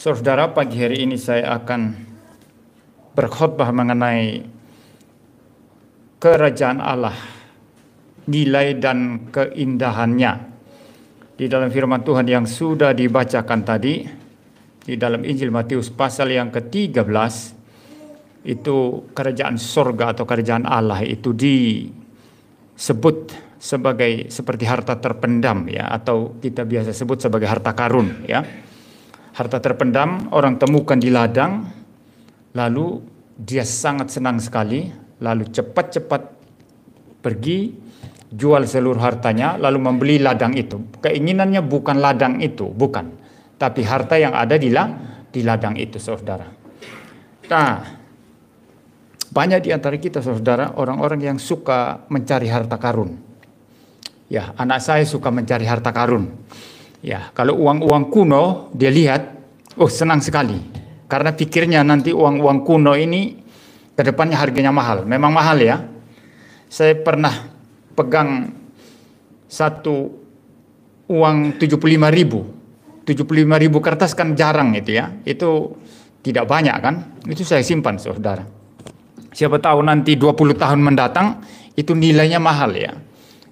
Saudara, pagi hari ini saya akan berkhotbah mengenai kerajaan Allah, nilai dan keindahannya. Di dalam firman Tuhan yang sudah dibacakan tadi, di dalam Injil Matius pasal yang ke-13, itu kerajaan sorga atau kerajaan Allah itu disebut sebagai seperti harta terpendam ya atau kita biasa sebut sebagai harta karun ya Harta terpendam orang temukan di ladang, lalu dia sangat senang sekali, lalu cepat-cepat pergi jual seluruh hartanya, lalu membeli ladang itu. Keinginannya bukan ladang itu, bukan, tapi harta yang ada di, la, di ladang itu, saudara. Nah, banyak di antara kita saudara orang-orang yang suka mencari harta karun. Ya, anak saya suka mencari harta karun. Ya, kalau uang-uang kuno dia lihat, oh senang sekali. Karena pikirnya nanti uang-uang kuno ini ke depannya harganya mahal. Memang mahal ya. Saya pernah pegang satu uang 75 ribu. 75 ribu kertas kan jarang itu ya. Itu tidak banyak kan. Itu saya simpan saudara. Siapa tahu nanti 20 tahun mendatang itu nilainya mahal ya.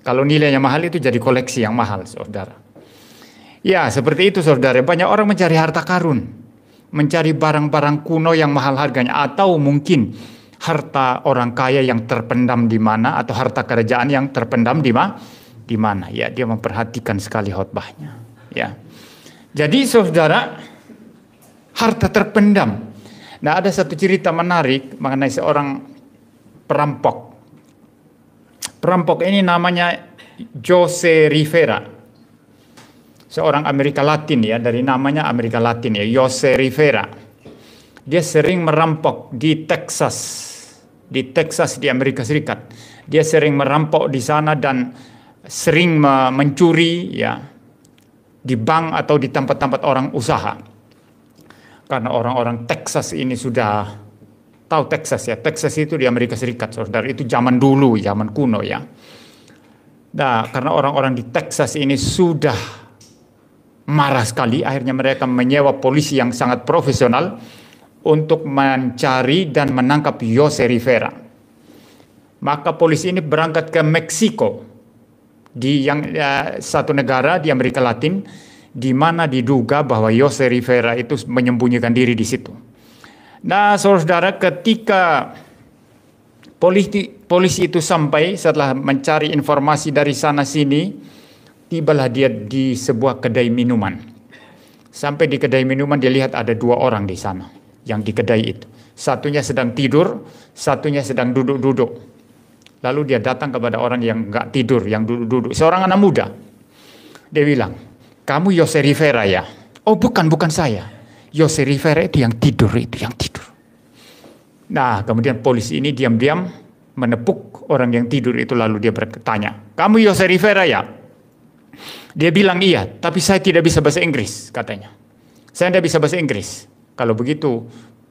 Kalau nilainya mahal itu jadi koleksi yang mahal saudara. Ya, seperti itu saudara. Banyak orang mencari harta karun, mencari barang-barang kuno yang mahal harganya, atau mungkin harta orang kaya yang terpendam di mana, atau harta kerajaan yang terpendam di, ma di mana. Ya, dia memperhatikan sekali khotbahnya. Ya, jadi saudara, harta terpendam. Nah, ada satu cerita menarik mengenai seorang perampok. Perampok ini namanya Jose Rivera seorang Amerika Latin ya dari namanya Amerika Latin ya Jose Rivera. Dia sering merampok di Texas, di Texas di Amerika Serikat. Dia sering merampok di sana dan sering mencuri ya di bank atau di tempat-tempat orang usaha. Karena orang-orang Texas ini sudah tahu Texas ya. Texas itu di Amerika Serikat, saudara. Itu zaman dulu, zaman kuno ya. Nah, karena orang-orang di Texas ini sudah marah sekali. Akhirnya mereka menyewa polisi yang sangat profesional untuk mencari dan menangkap Jose Rivera. Maka polisi ini berangkat ke Meksiko di yang ya, satu negara di Amerika Latin di mana diduga bahwa Jose Rivera itu menyembunyikan diri di situ. Nah, saudara, ketika polisi polisi itu sampai setelah mencari informasi dari sana sini, tibalah dia di sebuah kedai minuman. Sampai di kedai minuman dia lihat ada dua orang di sana yang di kedai itu. Satunya sedang tidur, satunya sedang duduk-duduk. Lalu dia datang kepada orang yang nggak tidur, yang duduk-duduk. Seorang anak muda. Dia bilang, kamu Yose Rivera ya? Oh bukan, bukan saya. Yose Rivera itu yang tidur, itu yang tidur. Nah kemudian polisi ini diam-diam menepuk orang yang tidur itu lalu dia bertanya, kamu Yose Rivera ya? Dia bilang iya, tapi saya tidak bisa bahasa Inggris katanya. Saya tidak bisa bahasa Inggris. Kalau begitu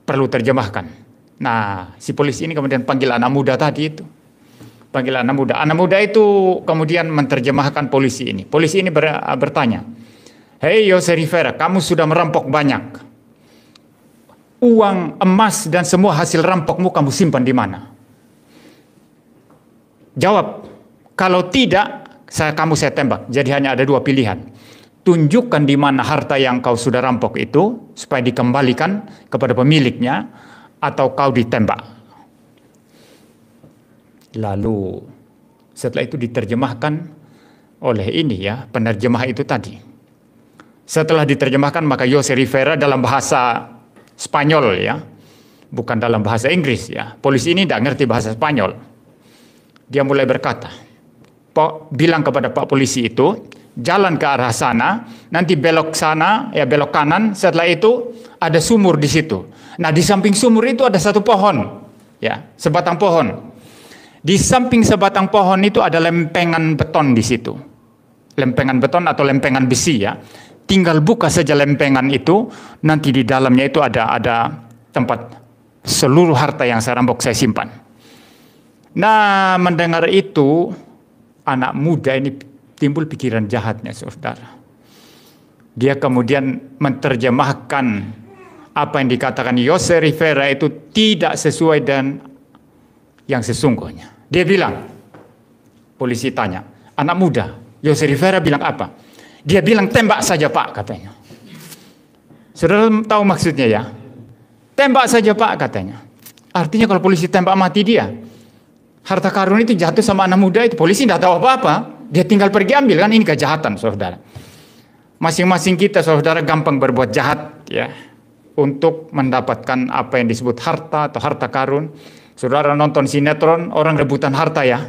perlu terjemahkan. Nah, si polisi ini kemudian panggil anak muda tadi itu. Panggil anak muda. Anak muda itu kemudian menterjemahkan polisi ini. Polisi ini ber, bertanya, Hei Yose Rivera, kamu sudah merampok banyak. Uang, emas, dan semua hasil rampokmu kamu simpan di mana? Jawab, kalau tidak, saya kamu saya tembak. Jadi hanya ada dua pilihan. Tunjukkan di mana harta yang kau sudah rampok itu supaya dikembalikan kepada pemiliknya atau kau ditembak. Lalu setelah itu diterjemahkan oleh ini ya, penerjemah itu tadi. Setelah diterjemahkan maka Jose Rivera dalam bahasa Spanyol ya, bukan dalam bahasa Inggris ya. Polisi ini tidak ngerti bahasa Spanyol. Dia mulai berkata, Pak, bilang kepada Pak polisi itu, jalan ke arah sana, nanti belok sana, ya belok kanan, setelah itu ada sumur di situ. Nah, di samping sumur itu ada satu pohon, ya, sebatang pohon. Di samping sebatang pohon itu ada lempengan beton di situ. Lempengan beton atau lempengan besi ya. Tinggal buka saja lempengan itu, nanti di dalamnya itu ada ada tempat seluruh harta yang saya rampok saya simpan. Nah, mendengar itu, anak muda ini timbul pikiran jahatnya saudara. Dia kemudian menterjemahkan apa yang dikatakan Yose Rivera itu tidak sesuai dan yang sesungguhnya. Dia bilang, polisi tanya, anak muda, Yose Rivera bilang apa? Dia bilang tembak saja pak katanya. Saudara tahu maksudnya ya? Tembak saja pak katanya. Artinya kalau polisi tembak mati dia, harta karun itu jatuh sama anak muda itu polisi tidak tahu apa-apa dia tinggal pergi ambil kan ini kejahatan saudara masing-masing kita saudara gampang berbuat jahat ya untuk mendapatkan apa yang disebut harta atau harta karun saudara nonton sinetron orang rebutan harta ya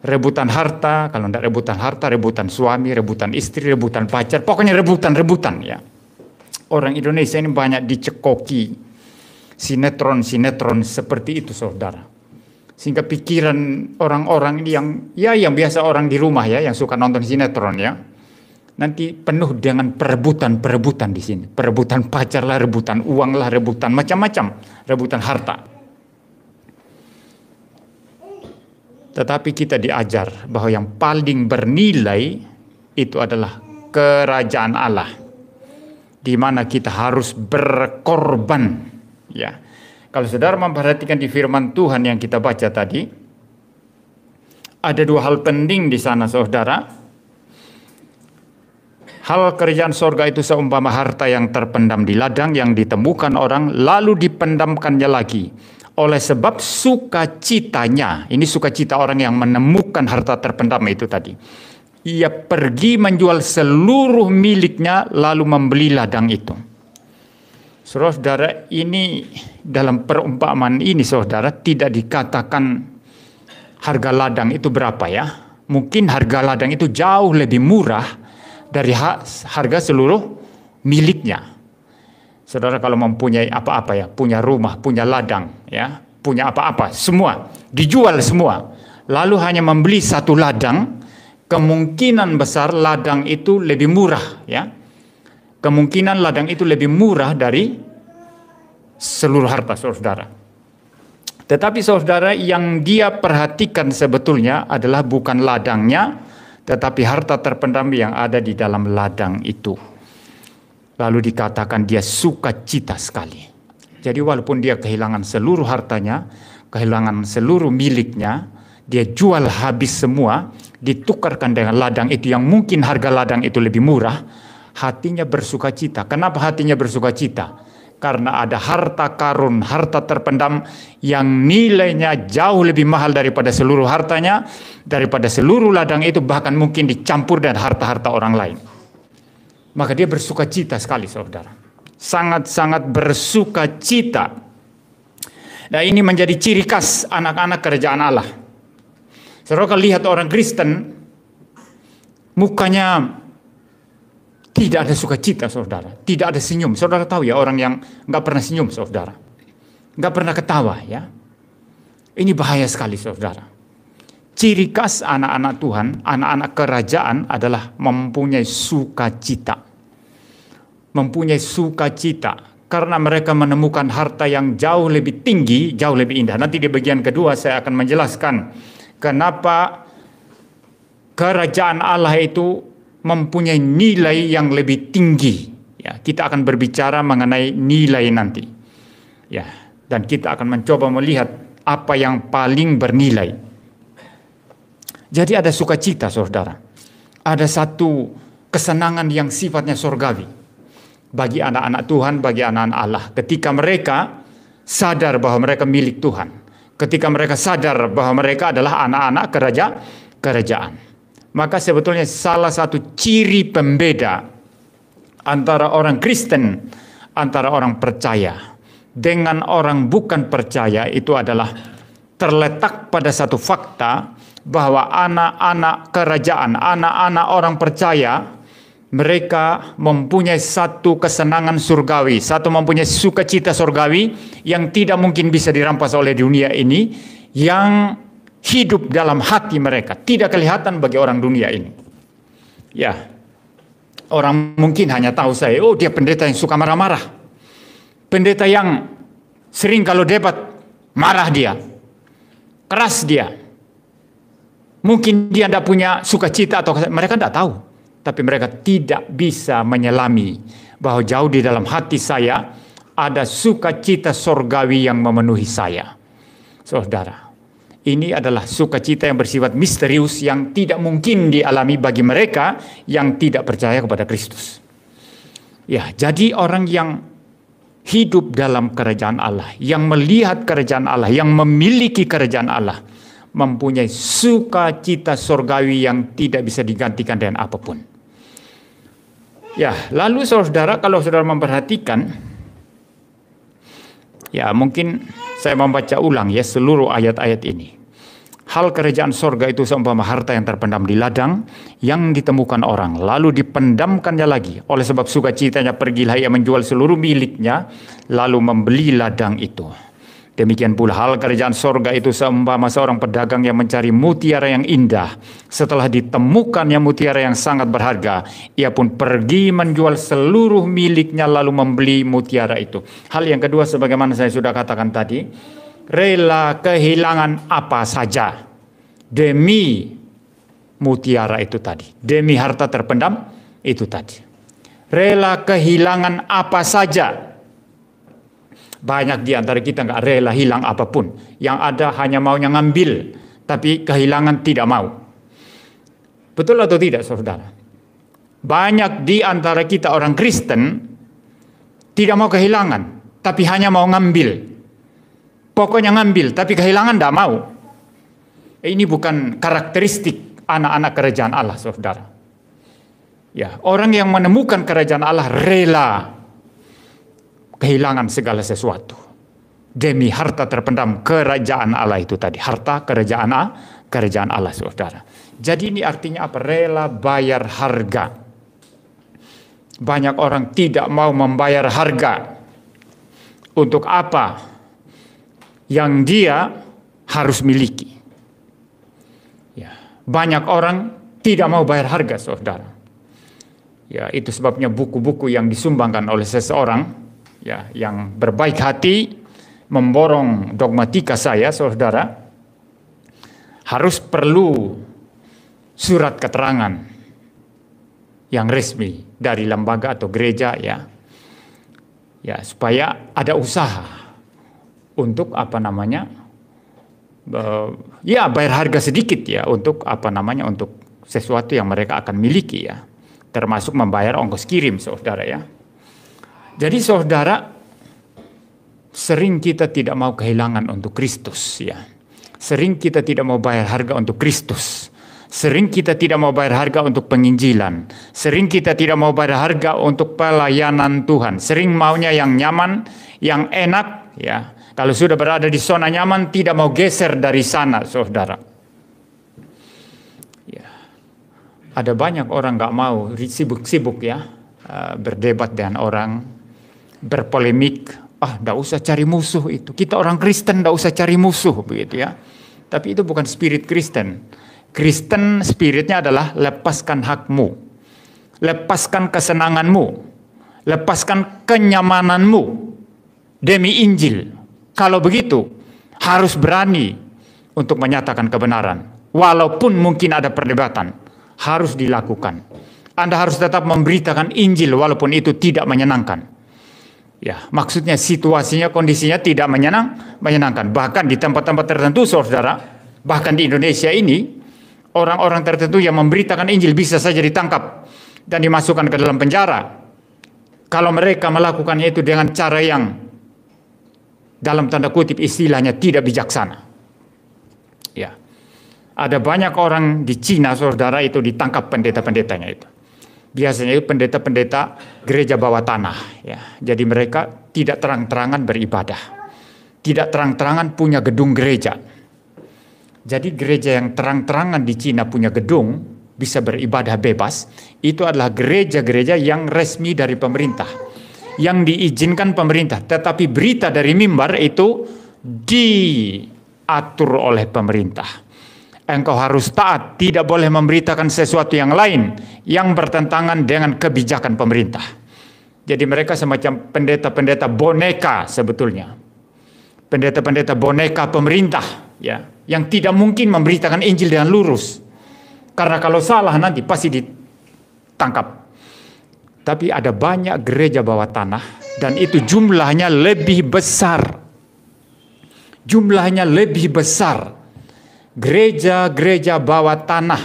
rebutan harta kalau tidak rebutan harta rebutan suami rebutan istri rebutan pacar pokoknya rebutan rebutan ya orang Indonesia ini banyak dicekoki sinetron sinetron seperti itu saudara sehingga pikiran orang-orang yang ya yang biasa orang di rumah ya yang suka nonton sinetron ya nanti penuh dengan perebutan-perebutan di sini perebutan pacar lah rebutan uang lah rebutan macam-macam rebutan harta tetapi kita diajar bahwa yang paling bernilai itu adalah kerajaan Allah di mana kita harus berkorban ya kalau saudara memperhatikan di firman Tuhan yang kita baca tadi, ada dua hal penting di sana saudara. Hal kerjaan sorga itu seumpama harta yang terpendam di ladang yang ditemukan orang lalu dipendamkannya lagi. Oleh sebab sukacitanya, ini sukacita orang yang menemukan harta terpendam itu tadi. Ia pergi menjual seluruh miliknya lalu membeli ladang itu. Saudara, ini dalam perumpamaan ini saudara tidak dikatakan harga ladang itu berapa ya. Mungkin harga ladang itu jauh lebih murah dari harga seluruh miliknya. Saudara kalau mempunyai apa-apa ya, punya rumah, punya ladang ya, punya apa-apa, semua dijual semua. Lalu hanya membeli satu ladang, kemungkinan besar ladang itu lebih murah ya kemungkinan ladang itu lebih murah dari seluruh harta saudara. Tetapi saudara yang dia perhatikan sebetulnya adalah bukan ladangnya, tetapi harta terpendam yang ada di dalam ladang itu. Lalu dikatakan dia suka cita sekali. Jadi walaupun dia kehilangan seluruh hartanya, kehilangan seluruh miliknya, dia jual habis semua, ditukarkan dengan ladang itu yang mungkin harga ladang itu lebih murah, hatinya bersuka cita. Kenapa hatinya bersuka cita? Karena ada harta karun, harta terpendam yang nilainya jauh lebih mahal daripada seluruh hartanya, daripada seluruh ladang itu bahkan mungkin dicampur dengan harta-harta orang lain. Maka dia bersuka cita sekali saudara. Sangat-sangat bersuka cita. Nah ini menjadi ciri khas anak-anak kerajaan Allah. Saudara lihat orang Kristen, mukanya tidak ada sukacita, saudara. Tidak ada senyum. Saudara tahu ya orang yang nggak pernah senyum, saudara. Nggak pernah ketawa, ya. Ini bahaya sekali, saudara. Ciri khas anak-anak Tuhan, anak-anak kerajaan adalah mempunyai sukacita. Mempunyai sukacita karena mereka menemukan harta yang jauh lebih tinggi, jauh lebih indah. Nanti di bagian kedua saya akan menjelaskan kenapa kerajaan Allah itu mempunyai nilai yang lebih tinggi. Ya, kita akan berbicara mengenai nilai nanti. Ya, dan kita akan mencoba melihat apa yang paling bernilai. Jadi ada sukacita, saudara. Ada satu kesenangan yang sifatnya surgawi bagi anak-anak Tuhan, bagi anak-anak Allah. Ketika mereka sadar bahwa mereka milik Tuhan. Ketika mereka sadar bahwa mereka adalah anak-anak kerajaan kerajaan. Maka sebetulnya salah satu ciri pembeda antara orang Kristen, antara orang percaya dengan orang bukan percaya itu adalah terletak pada satu fakta bahwa anak-anak kerajaan, anak-anak orang percaya mereka mempunyai satu kesenangan surgawi, satu mempunyai sukacita surgawi yang tidak mungkin bisa dirampas oleh dunia ini, yang hidup dalam hati mereka. Tidak kelihatan bagi orang dunia ini. Ya, orang mungkin hanya tahu saya, oh dia pendeta yang suka marah-marah. Pendeta yang sering kalau debat, marah dia. Keras dia. Mungkin dia tidak punya sukacita atau mereka tidak tahu. Tapi mereka tidak bisa menyelami bahwa jauh di dalam hati saya ada sukacita sorgawi yang memenuhi saya. Saudara, ini adalah sukacita yang bersifat misterius yang tidak mungkin dialami bagi mereka yang tidak percaya kepada Kristus. Ya, jadi orang yang hidup dalam kerajaan Allah, yang melihat kerajaan Allah, yang memiliki kerajaan Allah, mempunyai sukacita surgawi yang tidak bisa digantikan dengan apapun. Ya, lalu saudara, kalau saudara memperhatikan, Ya mungkin saya membaca ulang ya seluruh ayat-ayat ini. Hal kerajaan sorga itu seumpama harta yang terpendam di ladang yang ditemukan orang lalu dipendamkannya lagi oleh sebab sukacitanya pergilah ia menjual seluruh miliknya lalu membeli ladang itu. Demikian pula hal kerajaan sorga itu seumpama seorang pedagang yang mencari mutiara yang indah. Setelah ditemukannya mutiara yang sangat berharga, ia pun pergi menjual seluruh miliknya lalu membeli mutiara itu. Hal yang kedua sebagaimana saya sudah katakan tadi, rela kehilangan apa saja demi mutiara itu tadi, demi harta terpendam itu tadi. Rela kehilangan apa saja banyak di antara kita nggak rela hilang apapun. Yang ada hanya maunya ngambil, tapi kehilangan tidak mau. Betul atau tidak, saudara? Banyak di antara kita orang Kristen tidak mau kehilangan, tapi hanya mau ngambil. Pokoknya ngambil, tapi kehilangan tidak mau. Ini bukan karakteristik anak-anak kerajaan Allah, saudara. Ya, orang yang menemukan kerajaan Allah rela kehilangan segala sesuatu demi harta terpendam kerajaan Allah itu tadi harta kerajaan Allah kerajaan Allah saudara jadi ini artinya apa rela bayar harga banyak orang tidak mau membayar harga untuk apa yang dia harus miliki ya banyak orang tidak mau bayar harga saudara ya itu sebabnya buku-buku yang disumbangkan oleh seseorang ya yang berbaik hati memborong dogmatika saya saudara harus perlu surat keterangan yang resmi dari lembaga atau gereja ya ya supaya ada usaha untuk apa namanya uh, ya bayar harga sedikit ya untuk apa namanya untuk sesuatu yang mereka akan miliki ya termasuk membayar ongkos kirim saudara ya jadi saudara, sering kita tidak mau kehilangan untuk Kristus ya. Sering kita tidak mau bayar harga untuk Kristus. Sering kita tidak mau bayar harga untuk penginjilan. Sering kita tidak mau bayar harga untuk pelayanan Tuhan. Sering maunya yang nyaman, yang enak ya. Kalau sudah berada di zona nyaman tidak mau geser dari sana, Saudara. Ya. Ada banyak orang nggak mau sibuk-sibuk ya eh, berdebat dengan orang berpolemik, ah tidak usah cari musuh itu. Kita orang Kristen tidak usah cari musuh begitu ya. Tapi itu bukan spirit Kristen. Kristen spiritnya adalah lepaskan hakmu. Lepaskan kesenanganmu. Lepaskan kenyamananmu. Demi Injil. Kalau begitu harus berani untuk menyatakan kebenaran. Walaupun mungkin ada perdebatan, harus dilakukan. Anda harus tetap memberitakan Injil walaupun itu tidak menyenangkan. Ya, maksudnya situasinya, kondisinya tidak menyenang, menyenangkan. Bahkan di tempat-tempat tertentu, saudara, bahkan di Indonesia ini, orang-orang tertentu yang memberitakan Injil bisa saja ditangkap dan dimasukkan ke dalam penjara. Kalau mereka melakukannya itu dengan cara yang dalam tanda kutip istilahnya tidak bijaksana. Ya. Ada banyak orang di Cina saudara itu ditangkap pendeta-pendetanya itu biasanya itu pendeta-pendeta gereja bawah tanah ya. Jadi mereka tidak terang-terangan beribadah. Tidak terang-terangan punya gedung gereja. Jadi gereja yang terang-terangan di Cina punya gedung bisa beribadah bebas itu adalah gereja-gereja yang resmi dari pemerintah yang diizinkan pemerintah tetapi berita dari mimbar itu diatur oleh pemerintah engkau harus taat, tidak boleh memberitakan sesuatu yang lain yang bertentangan dengan kebijakan pemerintah. Jadi mereka semacam pendeta-pendeta boneka sebetulnya. Pendeta-pendeta boneka pemerintah ya, yang tidak mungkin memberitakan Injil dengan lurus. Karena kalau salah nanti pasti ditangkap. Tapi ada banyak gereja bawah tanah dan itu jumlahnya lebih besar. Jumlahnya lebih besar gereja-gereja bawah tanah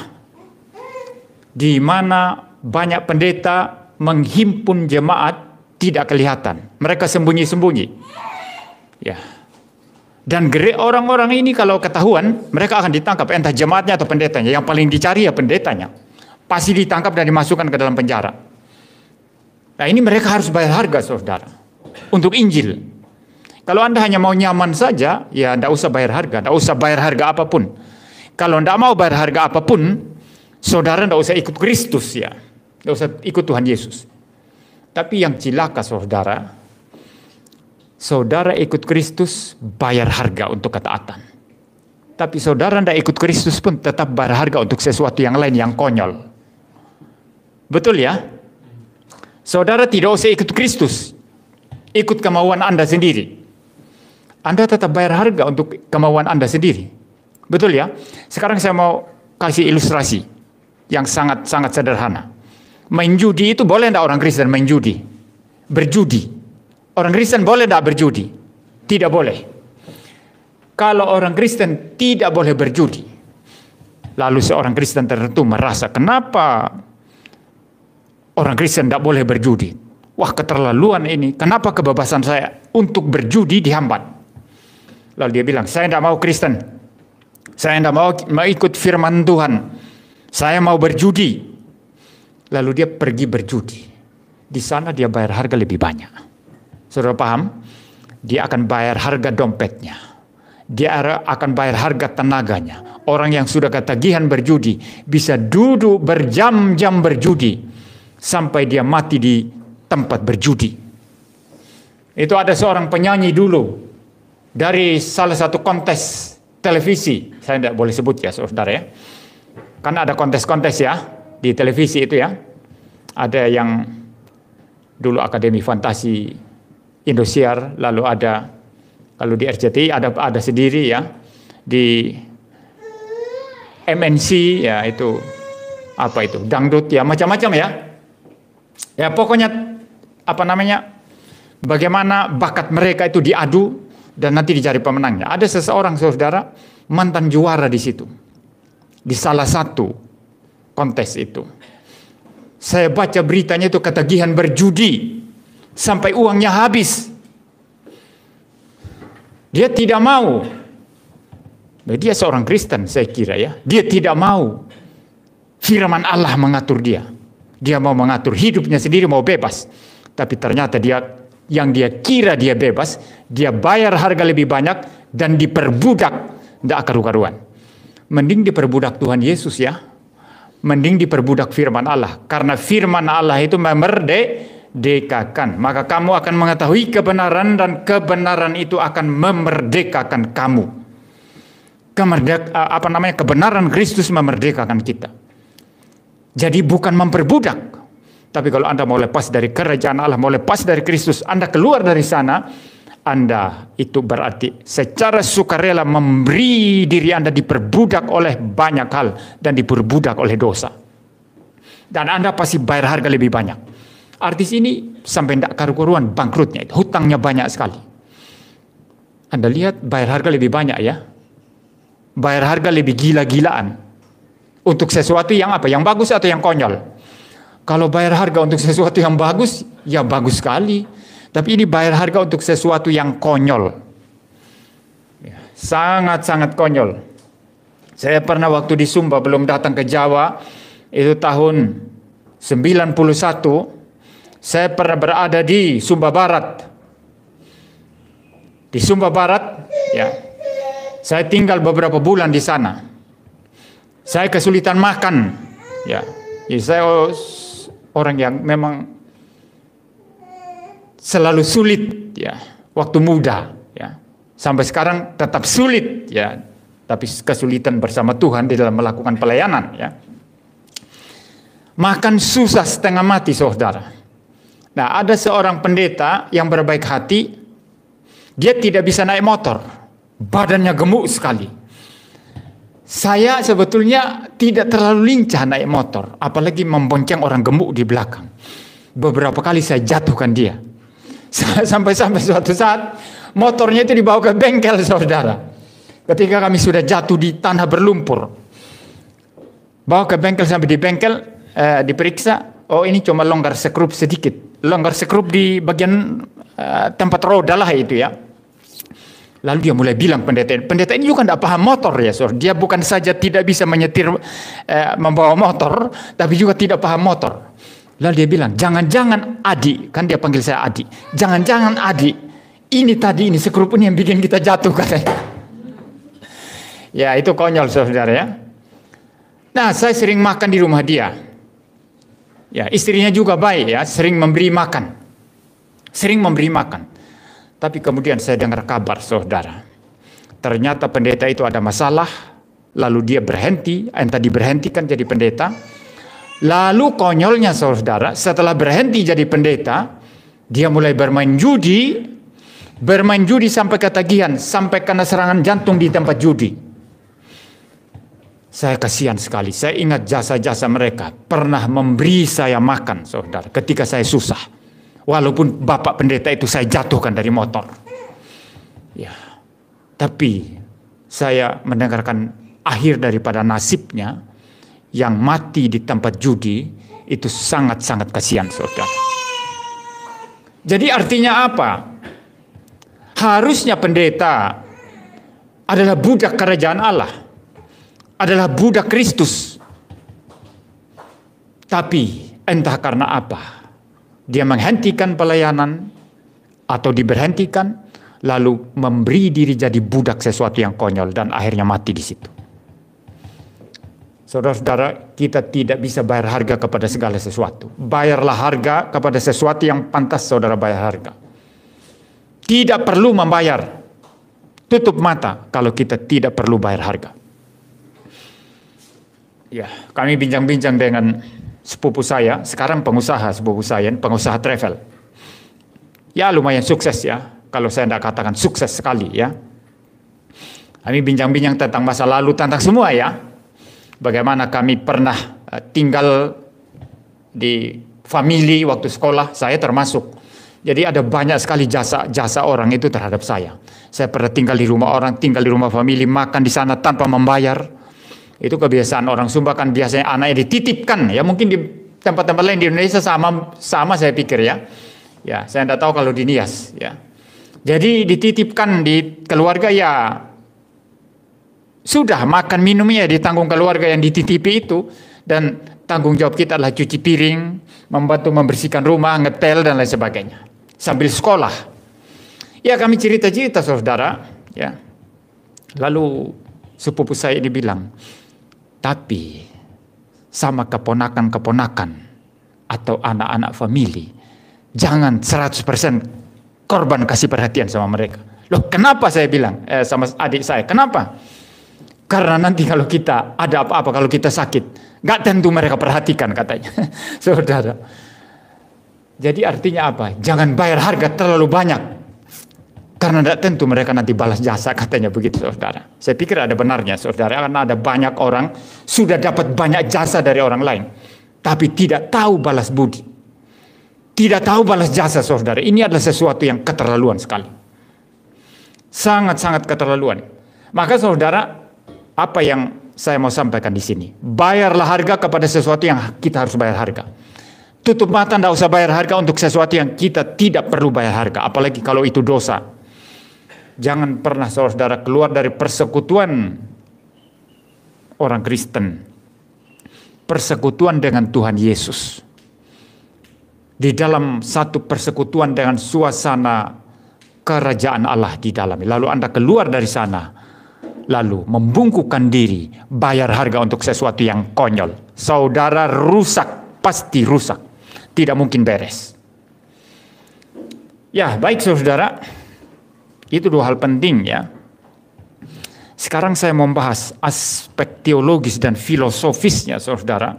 di mana banyak pendeta menghimpun jemaat tidak kelihatan. Mereka sembunyi-sembunyi. Ya. Dan orang-orang ini kalau ketahuan, mereka akan ditangkap entah jemaatnya atau pendetanya. Yang paling dicari ya pendetanya. Pasti ditangkap dan dimasukkan ke dalam penjara. Nah, ini mereka harus bayar harga, Saudara, untuk Injil. Kalau Anda hanya mau nyaman saja, ya tidak usah bayar harga, tidak usah bayar harga apapun. Kalau anda mau bayar harga apapun, saudara tidak usah ikut Kristus ya. Tidak usah ikut Tuhan Yesus. Tapi yang cilaka saudara, saudara ikut Kristus bayar harga untuk ketaatan. Tapi saudara tidak ikut Kristus pun tetap bayar harga untuk sesuatu yang lain yang konyol. Betul ya? Saudara tidak usah ikut Kristus. Ikut kemauan Anda sendiri. Anda tetap bayar harga untuk kemauan Anda sendiri. Betul ya? Sekarang saya mau kasih ilustrasi yang sangat-sangat sederhana. Main judi itu boleh enggak orang Kristen main judi? Berjudi. Orang Kristen boleh enggak berjudi? Tidak boleh. Kalau orang Kristen tidak boleh berjudi. Lalu seorang Kristen tertentu merasa kenapa orang Kristen tidak boleh berjudi? Wah keterlaluan ini. Kenapa kebebasan saya untuk berjudi dihambat? Lalu dia bilang, saya tidak mau Kristen. Saya tidak mau, ikut firman Tuhan. Saya mau berjudi. Lalu dia pergi berjudi. Di sana dia bayar harga lebih banyak. Saudara paham? Dia akan bayar harga dompetnya. Dia akan bayar harga tenaganya. Orang yang sudah ketagihan berjudi bisa duduk berjam-jam berjudi sampai dia mati di tempat berjudi. Itu ada seorang penyanyi dulu dari salah satu kontes televisi, saya tidak boleh sebut ya saudara ya, karena ada kontes-kontes ya di televisi itu ya, ada yang dulu Akademi Fantasi Indosiar, lalu ada kalau di RCTI ada ada sendiri ya di MNC ya itu apa itu dangdut ya macam-macam ya ya pokoknya apa namanya bagaimana bakat mereka itu diadu dan nanti dicari pemenangnya. Ada seseorang saudara mantan juara di situ. Di salah satu kontes itu. Saya baca beritanya itu ketagihan berjudi sampai uangnya habis. Dia tidak mau. Nah, dia seorang Kristen saya kira ya. Dia tidak mau. Firman Allah mengatur dia. Dia mau mengatur hidupnya sendiri, mau bebas. Tapi ternyata dia yang dia kira dia bebas, dia bayar harga lebih banyak dan diperbudak. Tidak akan karuan Mending diperbudak Tuhan Yesus ya. Mending diperbudak firman Allah. Karena firman Allah itu memerdekakan. Maka kamu akan mengetahui kebenaran dan kebenaran itu akan memerdekakan kamu. Kemerdek, eh, apa namanya kebenaran Kristus memerdekakan kita. Jadi bukan memperbudak, tapi kalau Anda mau lepas dari kerajaan Allah, mau lepas dari Kristus, Anda keluar dari sana, Anda itu berarti secara sukarela memberi diri Anda diperbudak oleh banyak hal dan diperbudak oleh dosa. Dan Anda pasti bayar harga lebih banyak. Artis ini sampai tidak karu-karuan bangkrutnya, hutangnya banyak sekali. Anda lihat bayar harga lebih banyak ya. Bayar harga lebih gila-gilaan. Untuk sesuatu yang apa? Yang bagus atau yang konyol? Kalau bayar harga untuk sesuatu yang bagus, ya bagus sekali. Tapi ini bayar harga untuk sesuatu yang konyol. Ya, sangat-sangat konyol. Saya pernah waktu di Sumba belum datang ke Jawa, itu tahun 91, saya pernah berada di Sumba Barat. Di Sumba Barat, ya. Saya tinggal beberapa bulan di sana. Saya kesulitan makan, ya. Jadi saya orang yang memang selalu sulit ya waktu muda ya sampai sekarang tetap sulit ya tapi kesulitan bersama Tuhan di dalam melakukan pelayanan ya makan susah setengah mati saudara nah ada seorang pendeta yang berbaik hati dia tidak bisa naik motor badannya gemuk sekali saya sebetulnya tidak terlalu lincah naik motor, apalagi membonceng orang gemuk di belakang. Beberapa kali saya jatuhkan dia. Sampai-sampai suatu saat motornya itu dibawa ke bengkel saudara. Ketika kami sudah jatuh di tanah berlumpur, bawa ke bengkel sampai di bengkel eh, diperiksa. Oh ini cuma longgar sekrup sedikit, longgar sekrup di bagian eh, tempat roda lah itu ya Lalu dia mulai bilang pendeta ini, pendeta ini juga tidak paham motor ya saudara. Dia bukan saja tidak bisa menyetir eh, membawa motor, tapi juga tidak paham motor. Lalu dia bilang, jangan-jangan Adi, kan dia panggil saya Adi. Jangan-jangan Adi, ini tadi ini sekrup ini yang bikin kita jatuh katanya. Ya itu konyol saudara ya. Nah saya sering makan di rumah dia. Ya istrinya juga baik ya, sering memberi makan. Sering memberi makan. Tapi kemudian saya dengar kabar saudara. Ternyata pendeta itu ada masalah, lalu dia berhenti, entah diberhentikan jadi pendeta. Lalu konyolnya saudara, setelah berhenti jadi pendeta, dia mulai bermain judi, bermain judi sampai ketagihan, sampai karena serangan jantung di tempat judi. Saya kasihan sekali, saya ingat jasa-jasa mereka, pernah memberi saya makan saudara ketika saya susah Walaupun bapak pendeta itu saya jatuhkan dari motor. Ya. Tapi saya mendengarkan akhir daripada nasibnya yang mati di tempat judi itu sangat-sangat kasihan saudara. Jadi artinya apa? Harusnya pendeta adalah budak kerajaan Allah. Adalah budak Kristus. Tapi entah karena apa dia menghentikan pelayanan atau diberhentikan lalu memberi diri jadi budak sesuatu yang konyol dan akhirnya mati di situ. Saudara-saudara, kita tidak bisa bayar harga kepada segala sesuatu. Bayarlah harga kepada sesuatu yang pantas saudara bayar harga. Tidak perlu membayar. Tutup mata kalau kita tidak perlu bayar harga. Ya, kami bincang-bincang dengan sepupu saya, sekarang pengusaha sepupu saya, pengusaha travel. Ya lumayan sukses ya, kalau saya tidak katakan sukses sekali ya. Kami bincang-bincang tentang masa lalu, tentang semua ya. Bagaimana kami pernah eh, tinggal di family waktu sekolah, saya termasuk. Jadi ada banyak sekali jasa-jasa orang itu terhadap saya. Saya pernah tinggal di rumah orang, tinggal di rumah family, makan di sana tanpa membayar itu kebiasaan orang Sumba kan biasanya anaknya dititipkan ya mungkin di tempat-tempat lain di Indonesia sama sama saya pikir ya. Ya, saya tidak tahu kalau di Nias ya. Jadi dititipkan di keluarga ya sudah makan minumnya ditanggung keluarga yang dititipi itu dan tanggung jawab kita adalah cuci piring, membantu membersihkan rumah, ngetel dan lain sebagainya. Sambil sekolah. Ya kami cerita-cerita saudara, ya. Lalu sepupu saya ini bilang, tapi sama keponakan-keponakan atau anak-anak famili. Jangan 100% korban kasih perhatian sama mereka. Loh, kenapa saya bilang eh, sama adik saya? Kenapa? Karena nanti kalau kita ada apa-apa, kalau kita sakit, nggak tentu mereka perhatikan katanya. Saudara. Jadi artinya apa? Jangan bayar harga terlalu banyak karena tidak tentu mereka nanti balas jasa katanya begitu saudara. Saya pikir ada benarnya saudara karena ada banyak orang sudah dapat banyak jasa dari orang lain. Tapi tidak tahu balas budi. Tidak tahu balas jasa saudara. Ini adalah sesuatu yang keterlaluan sekali. Sangat-sangat keterlaluan. Maka saudara apa yang saya mau sampaikan di sini. Bayarlah harga kepada sesuatu yang kita harus bayar harga. Tutup mata tidak usah bayar harga untuk sesuatu yang kita tidak perlu bayar harga. Apalagi kalau itu dosa Jangan pernah saudara keluar dari persekutuan orang Kristen. Persekutuan dengan Tuhan Yesus. Di dalam satu persekutuan dengan suasana kerajaan Allah di dalam. Lalu Anda keluar dari sana. Lalu membungkukkan diri. Bayar harga untuk sesuatu yang konyol. Saudara rusak. Pasti rusak. Tidak mungkin beres. Ya baik saudara. Itu dua hal penting ya. Sekarang saya membahas aspek teologis dan filosofisnya saudara.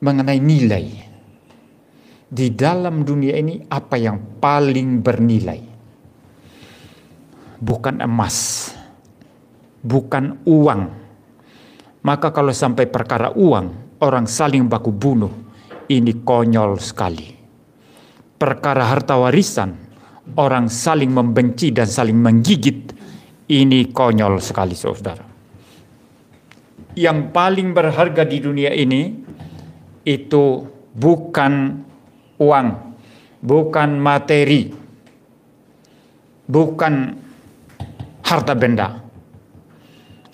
Mengenai nilai. Di dalam dunia ini apa yang paling bernilai? Bukan emas. Bukan uang. Maka kalau sampai perkara uang, orang saling baku bunuh. Ini konyol sekali. Perkara harta warisan, orang saling membenci dan saling menggigit ini konyol sekali saudara. Yang paling berharga di dunia ini itu bukan uang, bukan materi, bukan harta benda.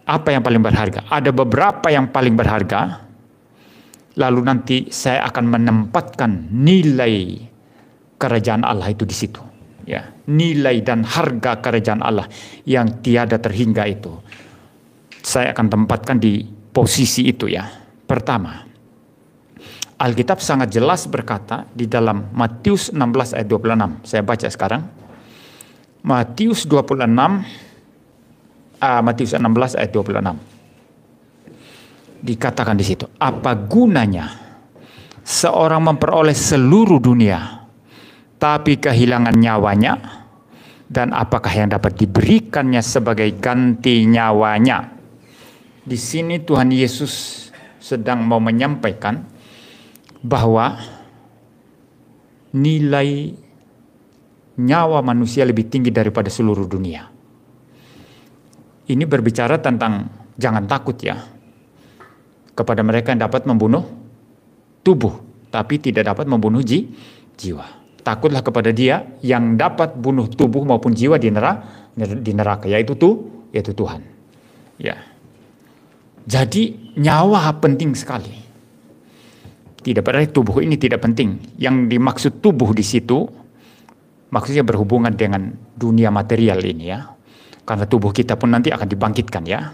Apa yang paling berharga? Ada beberapa yang paling berharga. Lalu nanti saya akan menempatkan nilai kerajaan Allah itu di situ ya nilai dan harga kerajaan Allah yang tiada terhingga itu. Saya akan tempatkan di posisi itu ya. Pertama, Alkitab sangat jelas berkata di dalam Matius 16 ayat 26. Saya baca sekarang. Matius 26 uh, ah, Matius 16 ayat 26 dikatakan di situ. Apa gunanya seorang memperoleh seluruh dunia tapi kehilangan nyawanya dan apakah yang dapat diberikannya sebagai ganti nyawanya. Di sini Tuhan Yesus sedang mau menyampaikan bahwa nilai nyawa manusia lebih tinggi daripada seluruh dunia. Ini berbicara tentang jangan takut ya kepada mereka yang dapat membunuh tubuh tapi tidak dapat membunuh ji, jiwa takutlah kepada dia yang dapat bunuh tubuh maupun jiwa di neraka di neraka yaitu tuh yaitu Tuhan ya jadi nyawa penting sekali tidak berarti tubuh ini tidak penting yang dimaksud tubuh di situ maksudnya berhubungan dengan dunia material ini ya karena tubuh kita pun nanti akan dibangkitkan ya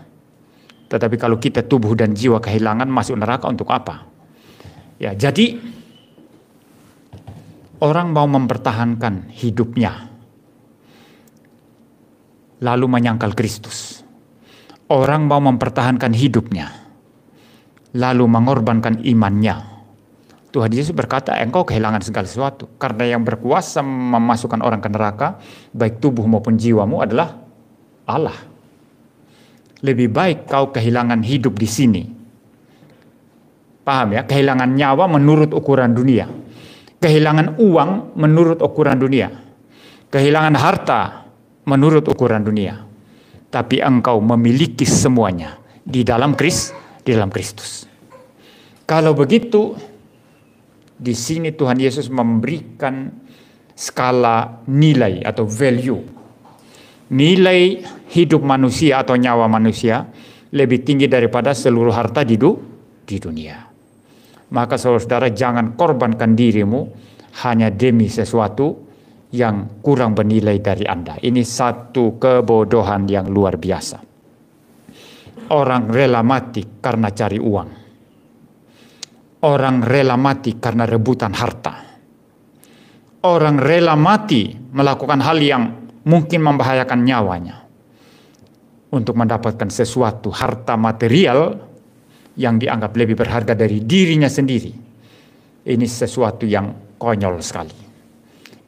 tetapi kalau kita tubuh dan jiwa kehilangan masuk neraka untuk apa ya jadi orang mau mempertahankan hidupnya, lalu menyangkal Kristus. Orang mau mempertahankan hidupnya, lalu mengorbankan imannya. Tuhan Yesus berkata, engkau kehilangan segala sesuatu. Karena yang berkuasa memasukkan orang ke neraka, baik tubuh maupun jiwamu adalah Allah. Lebih baik kau kehilangan hidup di sini. Paham ya? Kehilangan nyawa menurut ukuran dunia kehilangan uang menurut ukuran dunia, kehilangan harta menurut ukuran dunia, tapi engkau memiliki semuanya di dalam Kristus, di dalam Kristus. Kalau begitu, di sini Tuhan Yesus memberikan skala nilai atau value. Nilai hidup manusia atau nyawa manusia lebih tinggi daripada seluruh harta di, di dunia maka saudara saudara jangan korbankan dirimu hanya demi sesuatu yang kurang bernilai dari Anda. Ini satu kebodohan yang luar biasa. Orang rela mati karena cari uang. Orang rela mati karena rebutan harta. Orang rela mati melakukan hal yang mungkin membahayakan nyawanya. Untuk mendapatkan sesuatu harta material yang dianggap lebih berharga dari dirinya sendiri. Ini sesuatu yang konyol sekali.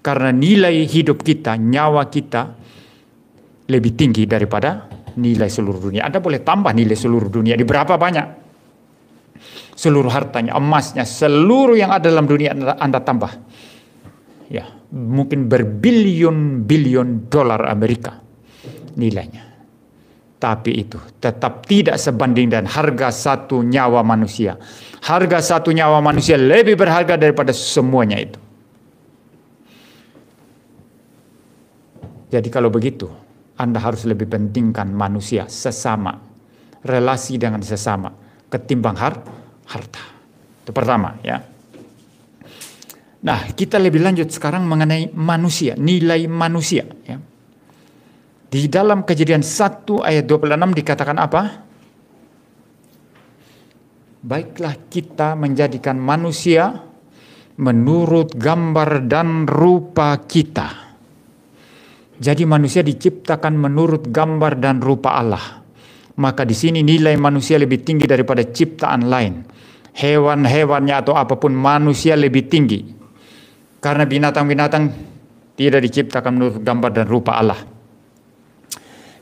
Karena nilai hidup kita, nyawa kita lebih tinggi daripada nilai seluruh dunia. Anda boleh tambah nilai seluruh dunia di berapa banyak? Seluruh hartanya, emasnya, seluruh yang ada dalam dunia Anda, anda tambah. Ya, mungkin berbilion-bilion dolar Amerika nilainya tapi itu tetap tidak sebanding dan harga satu nyawa manusia. Harga satu nyawa manusia lebih berharga daripada semuanya itu. Jadi kalau begitu, Anda harus lebih pentingkan manusia sesama, relasi dengan sesama ketimbang har harta. Itu pertama ya. Nah, kita lebih lanjut sekarang mengenai manusia, nilai manusia ya. Di dalam kejadian 1 ayat 26 dikatakan apa? Baiklah kita menjadikan manusia menurut gambar dan rupa kita. Jadi manusia diciptakan menurut gambar dan rupa Allah. Maka di sini nilai manusia lebih tinggi daripada ciptaan lain. Hewan-hewannya atau apapun manusia lebih tinggi. Karena binatang-binatang tidak diciptakan menurut gambar dan rupa Allah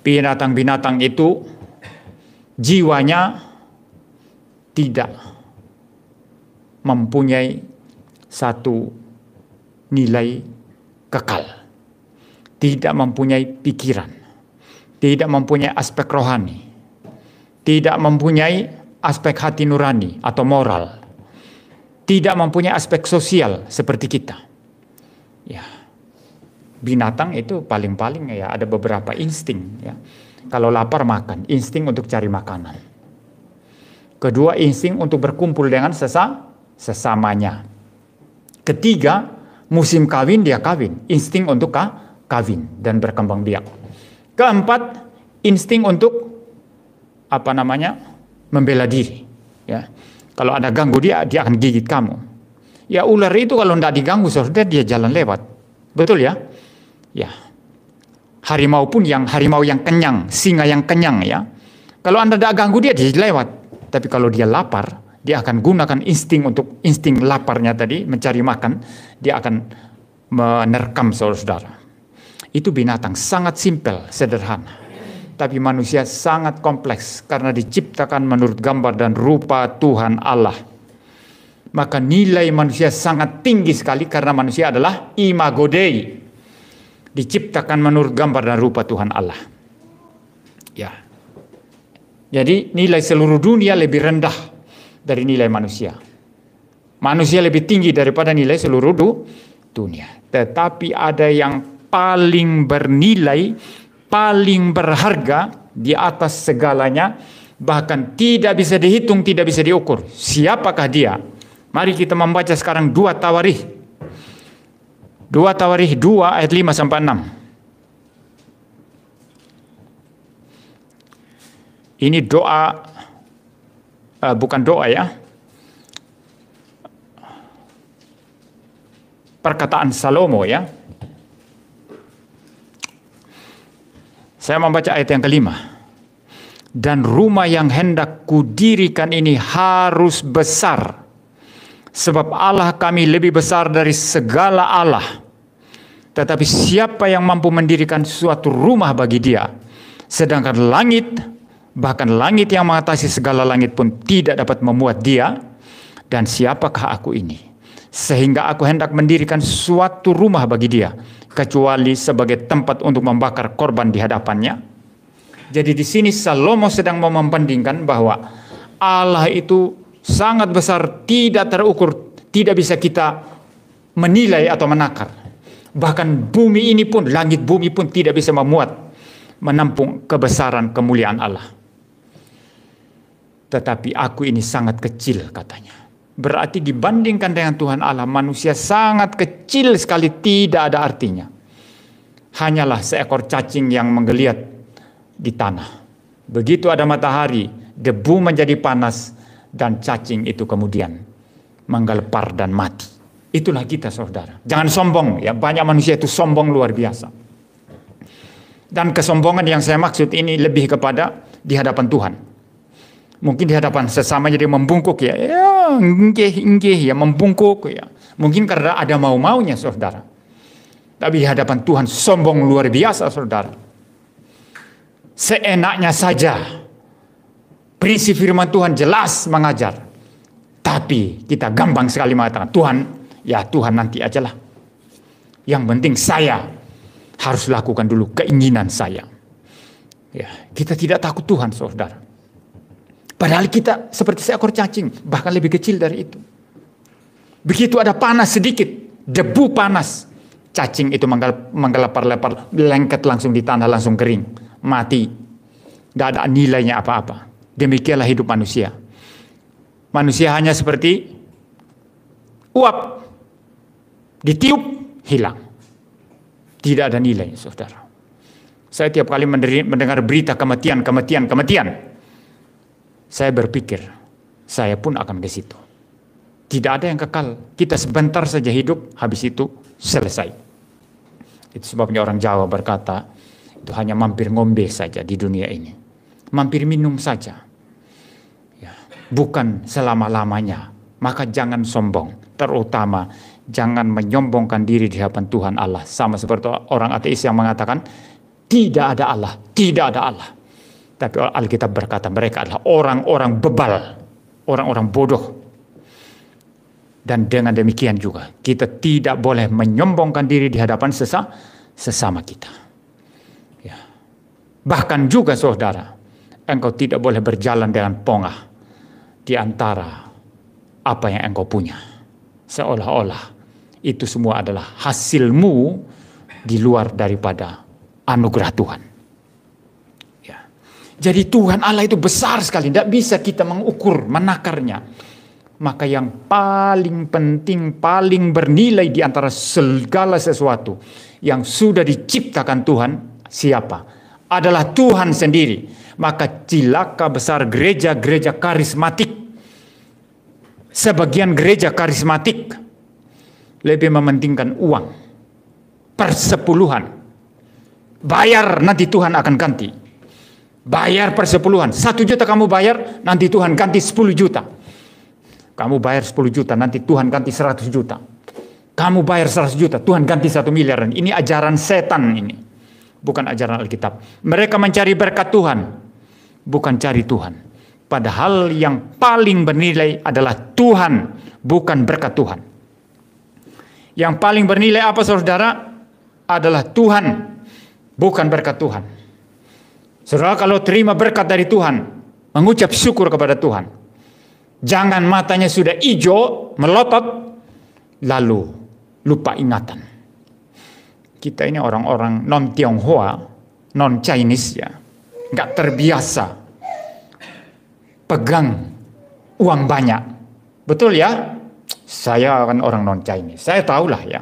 binatang-binatang itu jiwanya tidak mempunyai satu nilai kekal, tidak mempunyai pikiran, tidak mempunyai aspek rohani, tidak mempunyai aspek hati nurani atau moral, tidak mempunyai aspek sosial seperti kita binatang itu paling-paling ya ada beberapa insting ya. Kalau lapar makan, insting untuk cari makanan. Kedua, insting untuk berkumpul dengan sesa sesamanya. Ketiga, musim kawin dia kawin, insting untuk ka, kawin dan berkembang biak. Keempat, insting untuk apa namanya? membela diri, ya. Kalau ada ganggu dia, dia akan gigit kamu. Ya ular itu kalau tidak diganggu saudara dia jalan lewat. Betul ya? Ya. Harimau pun yang harimau yang kenyang, singa yang kenyang ya. Kalau Anda tidak ganggu dia, dia lewat. Tapi kalau dia lapar, dia akan gunakan insting untuk insting laparnya tadi mencari makan, dia akan menerkam saudara-saudara. Itu binatang sangat simpel, sederhana. Tapi manusia sangat kompleks karena diciptakan menurut gambar dan rupa Tuhan Allah. Maka nilai manusia sangat tinggi sekali karena manusia adalah imago Dei diciptakan menurut gambar dan rupa Tuhan Allah. Ya. Jadi nilai seluruh dunia lebih rendah dari nilai manusia. Manusia lebih tinggi daripada nilai seluruh du dunia. Tetapi ada yang paling bernilai, paling berharga di atas segalanya, bahkan tidak bisa dihitung, tidak bisa diukur. Siapakah dia? Mari kita membaca sekarang dua tawarih 2 Tawarih 2 ayat 5 sampai 6. Ini doa uh, bukan doa ya. Perkataan Salomo ya. Saya membaca ayat yang kelima. Dan rumah yang hendak kudirikan ini harus besar Sebab Allah kami lebih besar dari segala Allah. Tetapi siapa yang mampu mendirikan suatu rumah bagi dia, sedangkan langit, bahkan langit yang mengatasi segala langit pun tidak dapat memuat dia, dan siapakah aku ini? Sehingga aku hendak mendirikan suatu rumah bagi dia, kecuali sebagai tempat untuk membakar korban di hadapannya. Jadi di sini Salomo sedang membandingkan bahwa Allah itu sangat besar, tidak terukur, tidak bisa kita menilai atau menakar. Bahkan bumi ini pun, langit bumi pun tidak bisa memuat, menampung kebesaran kemuliaan Allah. Tetapi aku ini sangat kecil katanya. Berarti dibandingkan dengan Tuhan Allah, manusia sangat kecil sekali, tidak ada artinya. Hanyalah seekor cacing yang menggeliat di tanah. Begitu ada matahari, debu menjadi panas, dan cacing itu kemudian menggelepar dan mati. Itulah kita saudara. Jangan sombong ya, banyak manusia itu sombong luar biasa. Dan kesombongan yang saya maksud ini lebih kepada di hadapan Tuhan. Mungkin di hadapan sesama jadi membungkuk ya, ya ngeh ngeh ya membungkuk ya. Mungkin karena ada mau-maunya saudara. Tapi di hadapan Tuhan sombong luar biasa saudara. Seenaknya saja Prinsip firman Tuhan jelas mengajar. Tapi kita gampang sekali mengatakan, Tuhan, ya Tuhan nanti ajalah. Yang penting saya harus lakukan dulu keinginan saya. Ya, kita tidak takut Tuhan, saudara. Padahal kita seperti seekor cacing, bahkan lebih kecil dari itu. Begitu ada panas sedikit, debu panas, cacing itu menggelepar-lepar, lengket langsung di tanah, langsung kering, mati. Tidak ada nilainya apa-apa. Demikianlah hidup manusia. Manusia hanya seperti uap, ditiup, hilang. Tidak ada nilainya saudara. Saya tiap kali mendengar berita kematian, kematian, kematian. Saya berpikir, saya pun akan ke situ. Tidak ada yang kekal. Kita sebentar saja hidup, habis itu selesai. Itu sebabnya orang Jawa berkata, itu hanya mampir ngombe saja di dunia ini. Mampir minum saja bukan selama-lamanya. Maka jangan sombong, terutama jangan menyombongkan diri di hadapan Tuhan Allah. Sama seperti orang ateis yang mengatakan, tidak ada Allah, tidak ada Allah. Tapi Alkitab berkata mereka adalah orang-orang bebal, orang-orang bodoh. Dan dengan demikian juga, kita tidak boleh menyombongkan diri di hadapan sesa, sesama kita. Ya. Bahkan juga saudara, engkau tidak boleh berjalan dengan pongah di antara apa yang engkau punya. Seolah-olah itu semua adalah hasilmu di luar daripada anugerah Tuhan. Ya. Jadi Tuhan Allah itu besar sekali, tidak bisa kita mengukur, menakarnya. Maka yang paling penting, paling bernilai di antara segala sesuatu yang sudah diciptakan Tuhan, siapa? adalah Tuhan sendiri. Maka cilaka besar gereja-gereja karismatik. Sebagian gereja karismatik lebih mementingkan uang. Persepuluhan. Bayar nanti Tuhan akan ganti. Bayar persepuluhan. Satu juta kamu bayar, nanti Tuhan ganti sepuluh juta. Kamu bayar sepuluh juta, nanti Tuhan ganti seratus juta. Kamu bayar seratus juta, Tuhan ganti satu miliar Ini ajaran setan ini bukan ajaran Alkitab. Mereka mencari berkat Tuhan, bukan cari Tuhan. Padahal yang paling bernilai adalah Tuhan, bukan berkat Tuhan. Yang paling bernilai apa saudara? Adalah Tuhan, bukan berkat Tuhan. Saudara kalau terima berkat dari Tuhan, mengucap syukur kepada Tuhan. Jangan matanya sudah hijau, melotot, lalu lupa ingatan kita ini orang-orang non Tionghoa, non Chinese ya, nggak terbiasa pegang uang banyak. Betul ya? Saya kan orang non Chinese, saya tahulah ya.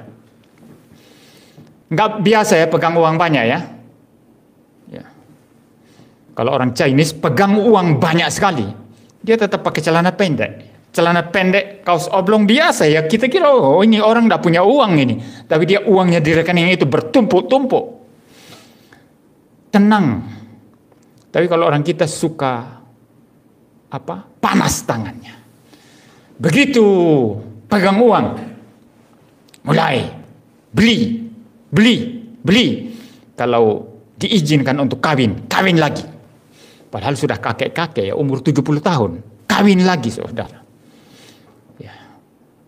Nggak biasa ya pegang uang banyak ya. ya. Kalau orang Chinese pegang uang banyak sekali, dia tetap pakai celana pendek celana pendek, kaos oblong biasa ya. Kita kira oh ini orang tidak punya uang ini, tapi dia uangnya di rekening itu bertumpuk-tumpuk. Tenang. Tapi kalau orang kita suka apa? Panas tangannya. Begitu pegang uang, mulai beli, beli, beli. Kalau diizinkan untuk kawin, kawin lagi. Padahal sudah kakek-kakek ya umur 70 tahun, kawin lagi saudara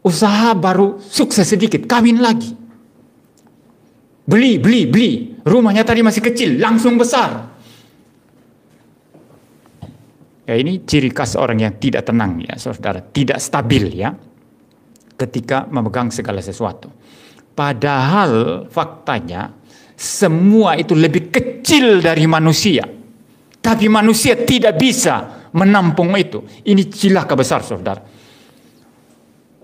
usaha baru sukses sedikit, kawin lagi. Beli, beli, beli. Rumahnya tadi masih kecil, langsung besar. Ya ini ciri khas orang yang tidak tenang ya saudara, tidak stabil ya ketika memegang segala sesuatu. Padahal faktanya semua itu lebih kecil dari manusia. Tapi manusia tidak bisa menampung itu. Ini cilaka besar saudara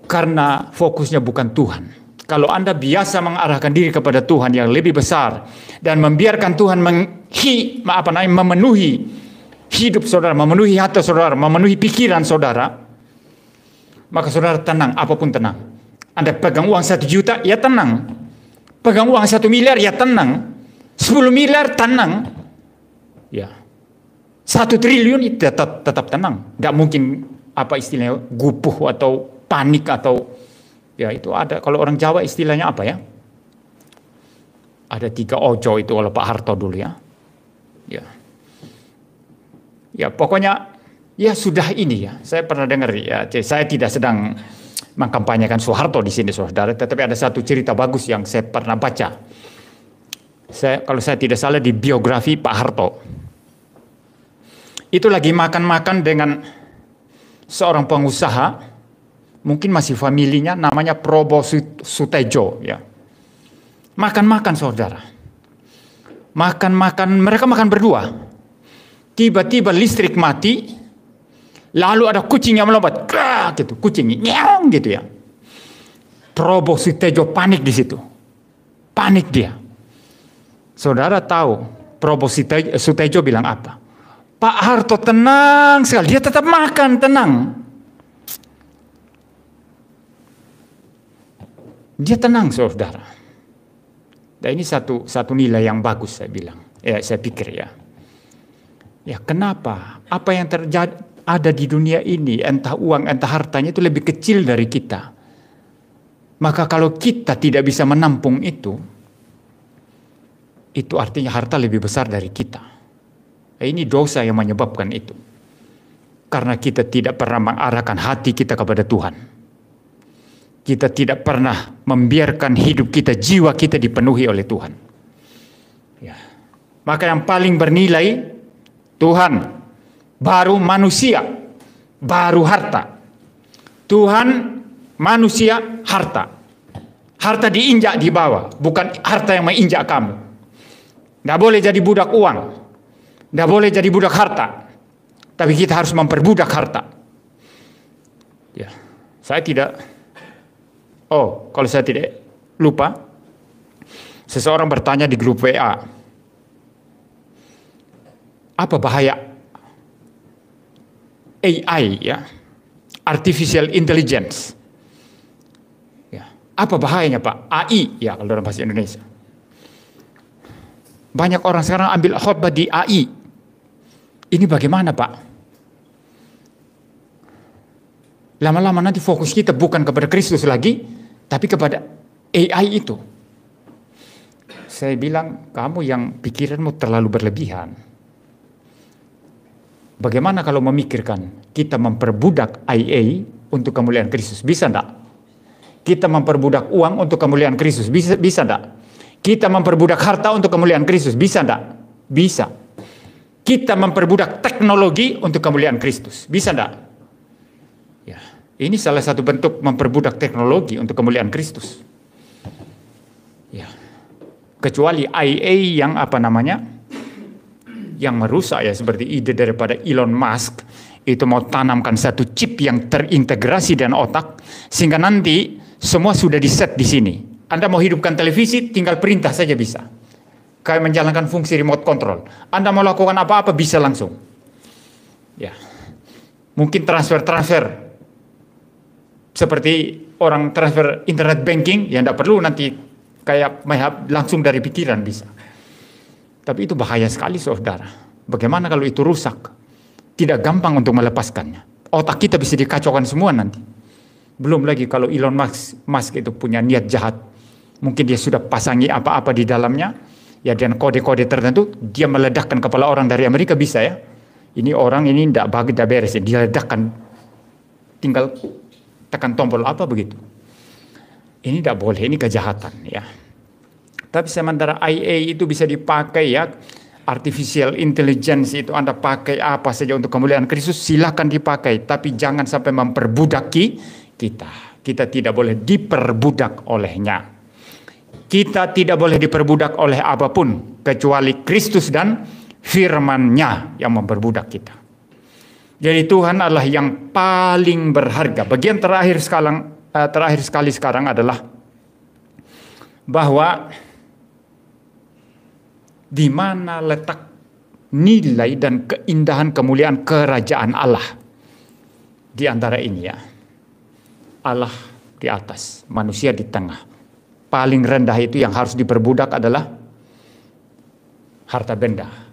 karena fokusnya bukan Tuhan. Kalau Anda biasa mengarahkan diri kepada Tuhan yang lebih besar dan membiarkan Tuhan menghi, apa namanya, memenuhi hidup saudara, memenuhi hati saudara, memenuhi pikiran saudara, maka saudara tenang, apapun tenang. Anda pegang uang satu juta, ya tenang. Pegang uang satu miliar, ya tenang. Sepuluh miliar tenang. Ya. Satu triliun ya tetap, tetap tenang. Gak mungkin apa istilahnya gupuh atau panik atau ya itu ada kalau orang Jawa istilahnya apa ya? Ada tiga ojo itu oleh Pak Harto dulu ya. Ya. Ya pokoknya ya sudah ini ya. Saya pernah dengar ya, saya tidak sedang mengkampanyekan Soeharto di sini saudara, tetapi ada satu cerita bagus yang saya pernah baca. Saya, kalau saya tidak salah di biografi Pak Harto. Itu lagi makan-makan dengan seorang pengusaha mungkin masih familinya namanya Probo Sutejo ya. Makan-makan saudara. Makan-makan, mereka makan berdua. Tiba-tiba listrik mati, lalu ada kucing yang melompat, gitu, kucing nyong gitu ya. Probo Sutejo panik di situ. Panik dia. Saudara tahu Probo Sutejo bilang apa? Pak Harto tenang sekali, dia tetap makan tenang. Dia tenang saudara. Dan nah, ini satu satu nilai yang bagus saya bilang. Ya saya pikir ya. Ya kenapa? Apa yang terjadi ada di dunia ini entah uang entah hartanya itu lebih kecil dari kita. Maka kalau kita tidak bisa menampung itu, itu artinya harta lebih besar dari kita. Ini dosa yang menyebabkan itu. Karena kita tidak pernah mengarahkan hati kita kepada Tuhan kita tidak pernah membiarkan hidup kita, jiwa kita dipenuhi oleh Tuhan. Ya. Maka yang paling bernilai Tuhan, baru manusia, baru harta. Tuhan, manusia, harta. Harta diinjak di bawah, bukan harta yang menginjak kamu. Tidak boleh jadi budak uang, tidak boleh jadi budak harta. Tapi kita harus memperbudak harta. Ya, saya tidak Oh, kalau saya tidak lupa, seseorang bertanya di grup WA, apa bahaya AI ya, artificial intelligence? Ya, apa bahayanya Pak? AI ya kalau dalam bahasa Indonesia. Banyak orang sekarang ambil khutbah di AI. Ini bagaimana Pak? Lama-lama nanti fokus kita bukan kepada Kristus lagi, tapi kepada AI itu, saya bilang kamu yang pikiranmu terlalu berlebihan. Bagaimana kalau memikirkan kita memperbudak IA untuk kemuliaan Kristus? Bisa enggak? Kita memperbudak uang untuk kemuliaan Kristus? Bisa bisa enggak? Kita memperbudak harta untuk kemuliaan Kristus? Bisa enggak? Bisa. Kita memperbudak teknologi untuk kemuliaan Kristus? Bisa enggak? Ini salah satu bentuk memperbudak teknologi untuk kemuliaan Kristus. Ya. Kecuali IA yang apa namanya? Yang merusak ya seperti ide daripada Elon Musk itu mau tanamkan satu chip yang terintegrasi dan otak sehingga nanti semua sudah di set di sini. Anda mau hidupkan televisi tinggal perintah saja bisa. Kayak menjalankan fungsi remote control. Anda mau lakukan apa-apa bisa langsung. Ya. Mungkin transfer-transfer seperti orang transfer internet banking yang tidak perlu nanti kayak langsung dari pikiran bisa. Tapi itu bahaya sekali saudara. Bagaimana kalau itu rusak? Tidak gampang untuk melepaskannya. Otak kita bisa dikacaukan semua nanti. Belum lagi kalau Elon Musk, Musk itu punya niat jahat. Mungkin dia sudah pasangi apa-apa di dalamnya. Ya dan kode-kode tertentu dia meledakkan kepala orang dari Amerika bisa ya. Ini orang ini tidak bagus, tidak beres. Ya. Dia ledakkan tinggal tekan tombol apa begitu. Ini tidak boleh, ini kejahatan ya. Tapi sementara IA itu bisa dipakai ya, artificial intelligence itu Anda pakai apa saja untuk kemuliaan Kristus, silahkan dipakai. Tapi jangan sampai memperbudaki kita. Kita tidak boleh diperbudak olehnya. Kita tidak boleh diperbudak oleh apapun, kecuali Kristus dan firmannya yang memperbudak kita. Jadi Tuhan adalah yang paling berharga. Bagian terakhir sekarang eh, terakhir sekali sekarang adalah bahwa di mana letak nilai dan keindahan kemuliaan kerajaan Allah. Di antara ini ya. Allah di atas, manusia di tengah. Paling rendah itu yang harus diperbudak adalah harta benda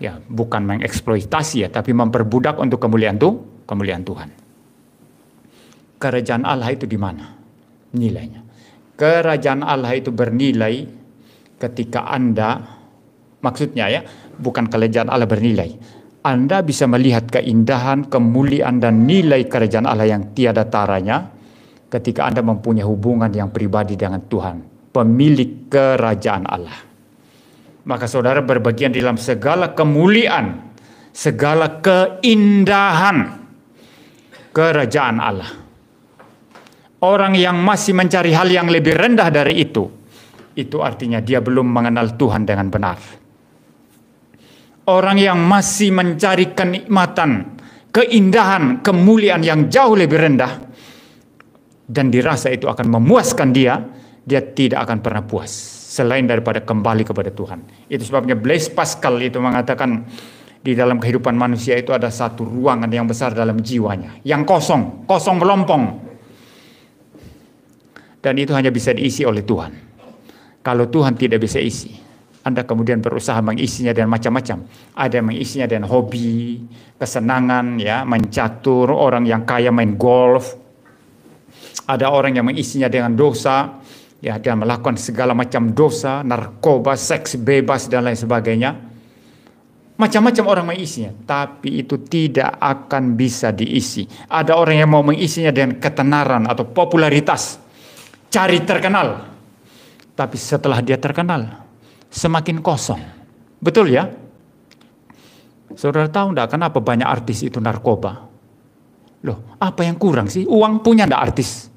ya bukan mengeksploitasi ya, tapi memperbudak untuk kemuliaan tuh kemuliaan Tuhan. Kerajaan Allah itu di mana nilainya? Kerajaan Allah itu bernilai ketika Anda maksudnya ya, bukan kerajaan Allah bernilai. Anda bisa melihat keindahan, kemuliaan dan nilai kerajaan Allah yang tiada taranya ketika Anda mempunyai hubungan yang pribadi dengan Tuhan, pemilik kerajaan Allah maka saudara berbagian dalam segala kemuliaan, segala keindahan kerajaan Allah. Orang yang masih mencari hal yang lebih rendah dari itu, itu artinya dia belum mengenal Tuhan dengan benar. Orang yang masih mencari kenikmatan, keindahan, kemuliaan yang jauh lebih rendah, dan dirasa itu akan memuaskan dia, dia tidak akan pernah puas selain daripada kembali kepada Tuhan. Itu sebabnya Blaise Pascal itu mengatakan di dalam kehidupan manusia itu ada satu ruangan yang besar dalam jiwanya, yang kosong, kosong melompong. Dan itu hanya bisa diisi oleh Tuhan. Kalau Tuhan tidak bisa isi, Anda kemudian berusaha mengisinya dengan macam-macam. Ada yang mengisinya dengan hobi, kesenangan, ya, mencatur, orang yang kaya main golf. Ada orang yang mengisinya dengan dosa, ya dia melakukan segala macam dosa, narkoba, seks bebas dan lain sebagainya. Macam-macam orang mengisinya, tapi itu tidak akan bisa diisi. Ada orang yang mau mengisinya dengan ketenaran atau popularitas. Cari terkenal. Tapi setelah dia terkenal, semakin kosong. Betul ya? Saudara tahu enggak kenapa banyak artis itu narkoba? Loh, apa yang kurang sih? Uang punya enggak artis?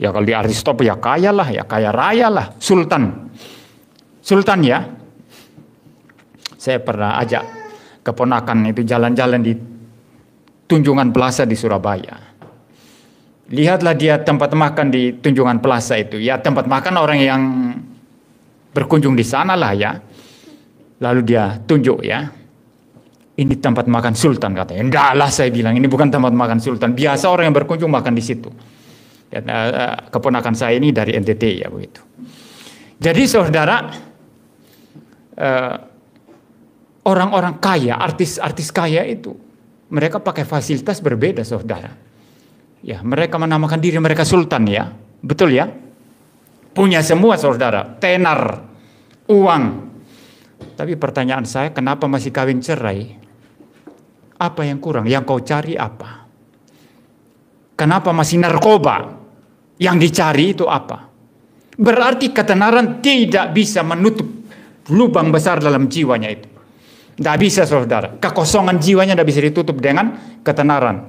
Ya kalau di Aristop ya kaya lah, ya kaya raya lah, sultan. Sultan ya. Saya pernah ajak keponakan itu jalan-jalan di Tunjungan Plaza di Surabaya. Lihatlah dia tempat makan di Tunjungan Plaza itu. Ya tempat makan orang yang berkunjung di sana lah ya. Lalu dia tunjuk ya, ini tempat makan sultan katanya. Enggak lah saya bilang, ini bukan tempat makan sultan. Biasa orang yang berkunjung makan di situ dan uh, keponakan saya ini dari NTT ya begitu. Jadi saudara orang eh, orang-orang kaya, artis-artis kaya itu mereka pakai fasilitas berbeda saudara. Ya, mereka menamakan diri mereka sultan ya. Betul ya? Punya semua saudara, tenar, uang. Tapi pertanyaan saya, kenapa masih kawin cerai? Apa yang kurang? Yang kau cari apa? Kenapa masih narkoba? Yang dicari itu apa? Berarti ketenaran tidak bisa menutup lubang besar dalam jiwanya itu. Tidak bisa saudara. Kekosongan jiwanya tidak bisa ditutup dengan ketenaran.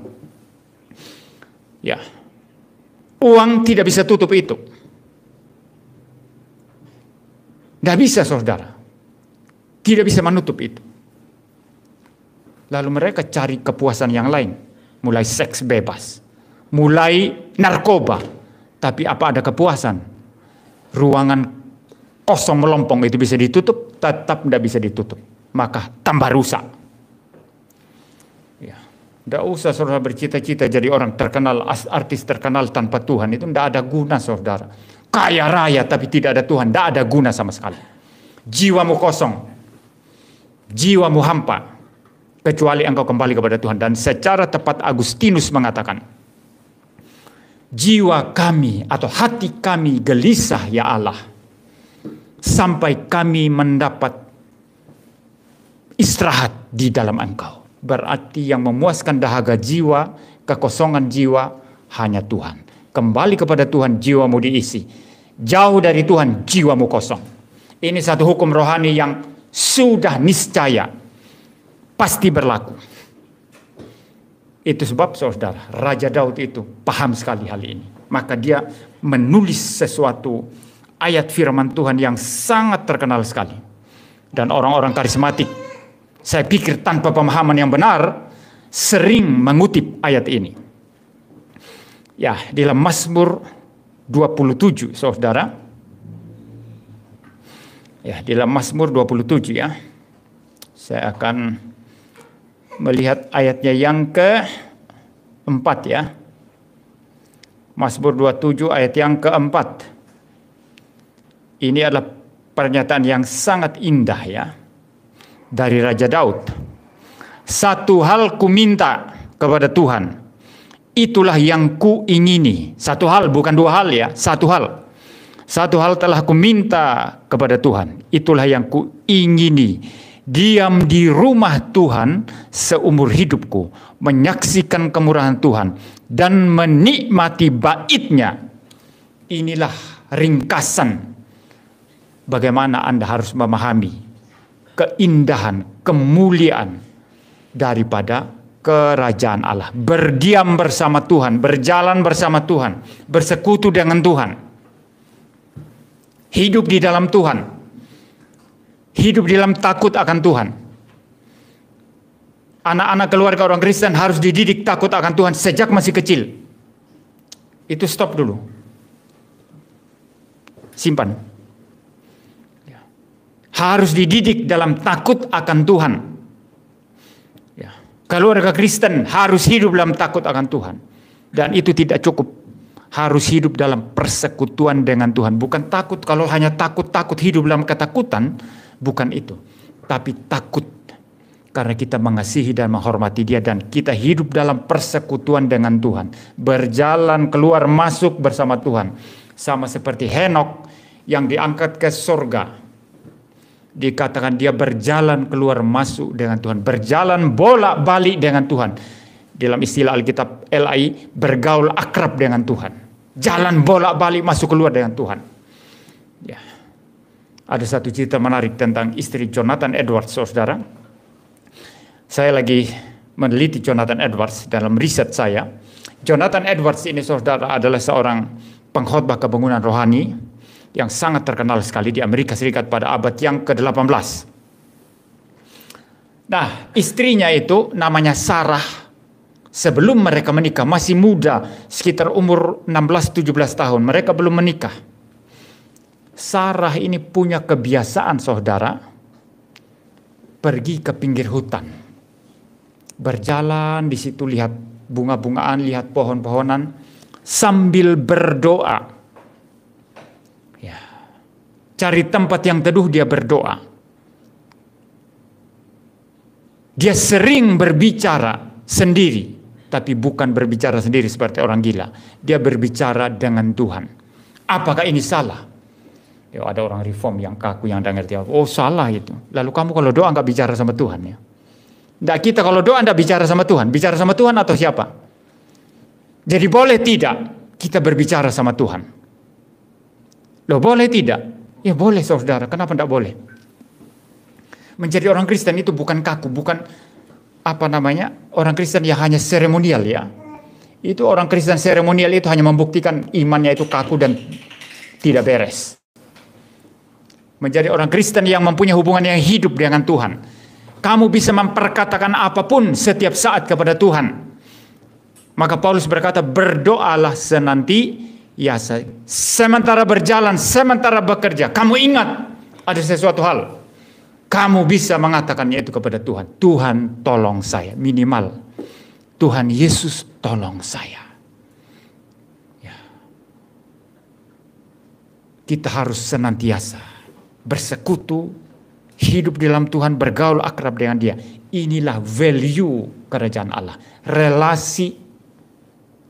Ya. Uang tidak bisa tutup itu. Tidak bisa saudara. Tidak bisa menutup itu. Lalu mereka cari kepuasan yang lain. Mulai seks bebas. Mulai narkoba tapi apa ada kepuasan? Ruangan kosong melompong itu bisa ditutup, tetap tidak bisa ditutup. Maka tambah rusak. Ya. Tidak usah saudara bercita-cita jadi orang terkenal, artis terkenal tanpa Tuhan. Itu tidak ada guna saudara. Kaya raya tapi tidak ada Tuhan. Tidak ada guna sama sekali. Jiwamu kosong. Jiwamu hampa. Kecuali engkau kembali kepada Tuhan. Dan secara tepat Agustinus mengatakan, jiwa kami atau hati kami gelisah ya Allah sampai kami mendapat istirahat di dalam Engkau. Berarti yang memuaskan dahaga jiwa, kekosongan jiwa hanya Tuhan. Kembali kepada Tuhan jiwamu diisi. Jauh dari Tuhan jiwamu kosong. Ini satu hukum rohani yang sudah niscaya pasti berlaku. Itu sebab saudara, Raja Daud itu paham sekali hal ini. Maka dia menulis sesuatu ayat firman Tuhan yang sangat terkenal sekali. Dan orang-orang karismatik, saya pikir tanpa pemahaman yang benar, sering mengutip ayat ini. Ya, di dalam Mazmur 27, saudara. Ya, dalam Mazmur 27 ya. Saya akan melihat ayatnya yang ke empat ya. Mazmur 27 ayat yang keempat Ini adalah pernyataan yang sangat indah ya dari Raja Daud. Satu hal ku minta kepada Tuhan, itulah yang ku ingini. Satu hal bukan dua hal ya, satu hal. Satu hal telah ku minta kepada Tuhan, itulah yang ku ingini diam di rumah Tuhan seumur hidupku, menyaksikan kemurahan Tuhan dan menikmati baitnya. Inilah ringkasan bagaimana Anda harus memahami keindahan, kemuliaan daripada kerajaan Allah. Berdiam bersama Tuhan, berjalan bersama Tuhan, bersekutu dengan Tuhan. Hidup di dalam Tuhan hidup dalam takut akan Tuhan. Anak-anak keluarga orang Kristen harus dididik takut akan Tuhan sejak masih kecil. Itu stop dulu. Simpan. Ya. Harus dididik dalam takut akan Tuhan. Ya. Keluarga Kristen harus hidup dalam takut akan Tuhan. Dan itu tidak cukup. Harus hidup dalam persekutuan dengan Tuhan. Bukan takut, kalau hanya takut-takut hidup dalam ketakutan, bukan itu, tapi takut karena kita mengasihi dan menghormati Dia dan kita hidup dalam persekutuan dengan Tuhan, berjalan keluar masuk bersama Tuhan, sama seperti Henok yang diangkat ke sorga, Dikatakan dia berjalan keluar masuk dengan Tuhan, berjalan bolak-balik dengan Tuhan. Dalam istilah Alkitab LAI, bergaul akrab dengan Tuhan. Jalan bolak-balik masuk keluar dengan Tuhan. Ya. Ada satu cerita menarik tentang istri Jonathan Edwards, saudara. Saya lagi meneliti Jonathan Edwards dalam riset saya. Jonathan Edwards ini saudara adalah seorang pengkhotbah kebangunan rohani yang sangat terkenal sekali di Amerika Serikat pada abad yang ke-18. Nah, istrinya itu namanya Sarah. Sebelum mereka menikah, masih muda, sekitar umur 16-17 tahun. Mereka belum menikah. Sarah ini punya kebiasaan saudara pergi ke pinggir hutan. Berjalan di situ lihat bunga-bungaan, lihat pohon-pohonan sambil berdoa. Ya. Cari tempat yang teduh dia berdoa. Dia sering berbicara sendiri, tapi bukan berbicara sendiri seperti orang gila. Dia berbicara dengan Tuhan. Apakah ini salah? Ya, ada orang reform yang kaku yang tidak ngerti Oh salah itu. Lalu kamu kalau doa nggak bicara sama Tuhan ya. Nggak kita kalau doa nggak bicara sama Tuhan. Bicara sama Tuhan atau siapa? Jadi boleh tidak kita berbicara sama Tuhan? lo boleh tidak? Ya boleh saudara. Kenapa tidak boleh? Menjadi orang Kristen itu bukan kaku. Bukan apa namanya orang Kristen yang hanya seremonial ya. Itu orang Kristen seremonial itu hanya membuktikan imannya itu kaku dan tidak beres menjadi orang Kristen yang mempunyai hubungan yang hidup dengan Tuhan. Kamu bisa memperkatakan apapun setiap saat kepada Tuhan. Maka Paulus berkata, berdoalah senanti ya sementara berjalan, sementara bekerja. Kamu ingat ada sesuatu hal. Kamu bisa mengatakannya itu kepada Tuhan. Tuhan tolong saya, minimal. Tuhan Yesus tolong saya. Ya. Kita harus senantiasa bersekutu, hidup di dalam Tuhan, bergaul akrab dengan Dia. Inilah value kerajaan Allah, relasi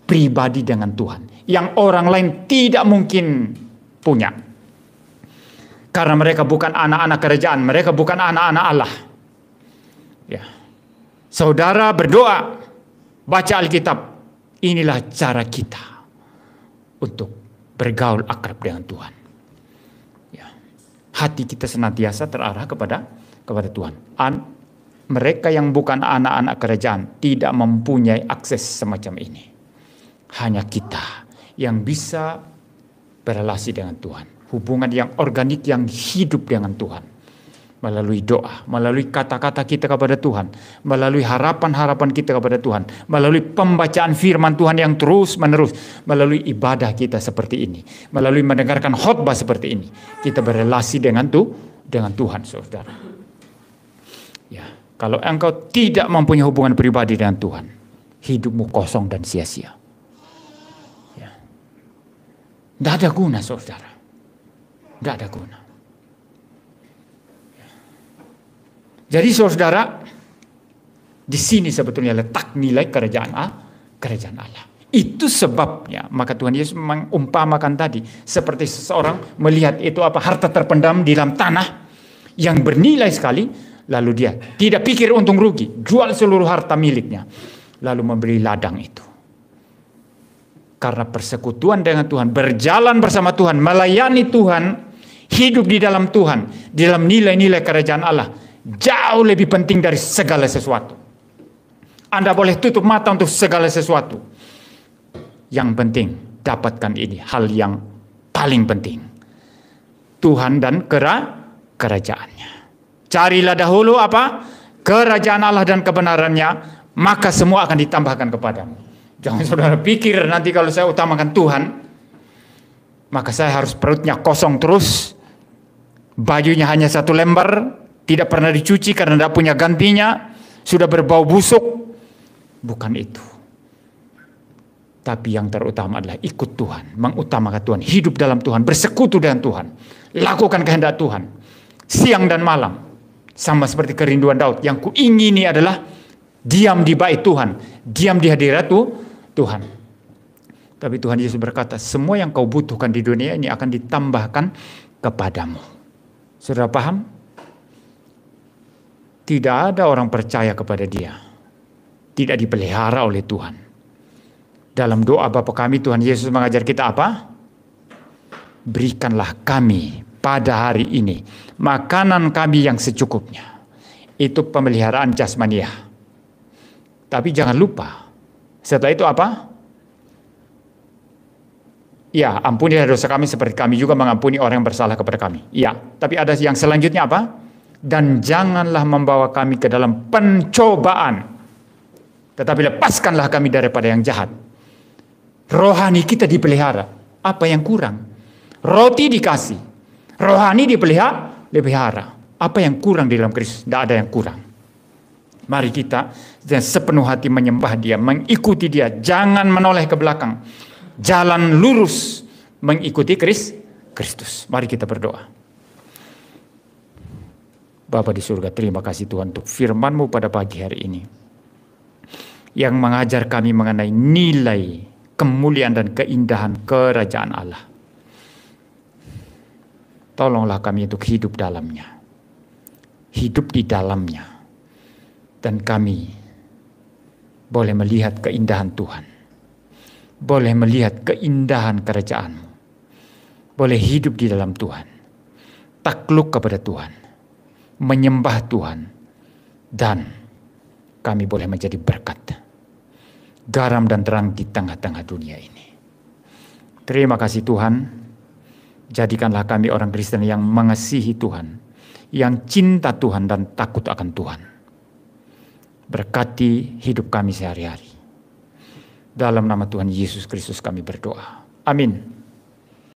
pribadi dengan Tuhan yang orang lain tidak mungkin punya. Karena mereka bukan anak-anak kerajaan, mereka bukan anak-anak Allah. Ya. Saudara berdoa, baca Alkitab. Inilah cara kita untuk bergaul akrab dengan Tuhan hati kita senantiasa terarah kepada kepada Tuhan. An, mereka yang bukan anak-anak kerajaan tidak mempunyai akses semacam ini. Hanya kita yang bisa berrelasi dengan Tuhan, hubungan yang organik yang hidup dengan Tuhan melalui doa, melalui kata-kata kita kepada Tuhan, melalui harapan-harapan kita kepada Tuhan, melalui pembacaan firman Tuhan yang terus-menerus, melalui ibadah kita seperti ini, melalui mendengarkan khotbah seperti ini, kita berrelasi dengan tu dengan Tuhan, Saudara. Ya, kalau engkau tidak mempunyai hubungan pribadi dengan Tuhan, hidupmu kosong dan sia-sia. Ya. ada guna, Saudara. Tidak ada guna. Jadi saudara, di sini sebetulnya letak nilai kerajaan Allah, kerajaan Allah. Itu sebabnya maka Tuhan Yesus mengumpamakan tadi seperti seseorang melihat itu apa harta terpendam di dalam tanah yang bernilai sekali lalu dia tidak pikir untung rugi, jual seluruh harta miliknya lalu memberi ladang itu. Karena persekutuan dengan Tuhan, berjalan bersama Tuhan, melayani Tuhan, hidup di dalam Tuhan, di dalam nilai-nilai kerajaan Allah, jauh lebih penting dari segala sesuatu. Anda boleh tutup mata untuk segala sesuatu. Yang penting, dapatkan ini hal yang paling penting. Tuhan dan kera kerajaannya. Carilah dahulu apa? Kerajaan Allah dan kebenarannya, maka semua akan ditambahkan kepadamu. Jangan saudara pikir nanti kalau saya utamakan Tuhan, maka saya harus perutnya kosong terus, bajunya hanya satu lembar, tidak pernah dicuci karena tidak punya gantinya, sudah berbau busuk. Bukan itu. Tapi yang terutama adalah ikut Tuhan, mengutamakan Tuhan, hidup dalam Tuhan, bersekutu dengan Tuhan, lakukan kehendak Tuhan, siang dan malam. Sama seperti kerinduan Daud, yang kuingini adalah diam di bait Tuhan, diam di hadirat Tuhan. Tapi Tuhan Yesus berkata, semua yang kau butuhkan di dunia ini akan ditambahkan kepadamu. sudah paham? tidak ada orang percaya kepada dia. Tidak dipelihara oleh Tuhan. Dalam doa Bapa kami Tuhan Yesus mengajar kita apa? Berikanlah kami pada hari ini makanan kami yang secukupnya. Itu pemeliharaan jasmania. Tapi jangan lupa, setelah itu apa? Ya, ampuni dosa kami seperti kami juga mengampuni orang yang bersalah kepada kami. Ya, tapi ada yang selanjutnya apa? dan janganlah membawa kami ke dalam pencobaan tetapi lepaskanlah kami daripada yang jahat rohani kita dipelihara apa yang kurang roti dikasih rohani dipelihara dipelihara apa yang kurang di dalam Kristus tidak ada yang kurang mari kita dengan sepenuh hati menyembah dia mengikuti dia jangan menoleh ke belakang jalan lurus mengikuti Kristus mari kita berdoa Bapa di surga, terima kasih Tuhan untuk firman-Mu pada pagi hari ini. Yang mengajar kami mengenai nilai kemuliaan dan keindahan kerajaan Allah. Tolonglah kami untuk hidup dalamnya. Hidup di dalamnya. Dan kami boleh melihat keindahan Tuhan. Boleh melihat keindahan kerajaan Boleh hidup di dalam Tuhan. Takluk kepada Tuhan menyembah Tuhan dan kami boleh menjadi berkat garam dan terang di tengah-tengah dunia ini. Terima kasih Tuhan, jadikanlah kami orang Kristen yang mengasihi Tuhan, yang cinta Tuhan dan takut akan Tuhan. Berkati hidup kami sehari-hari. Dalam nama Tuhan Yesus Kristus kami berdoa. Amin.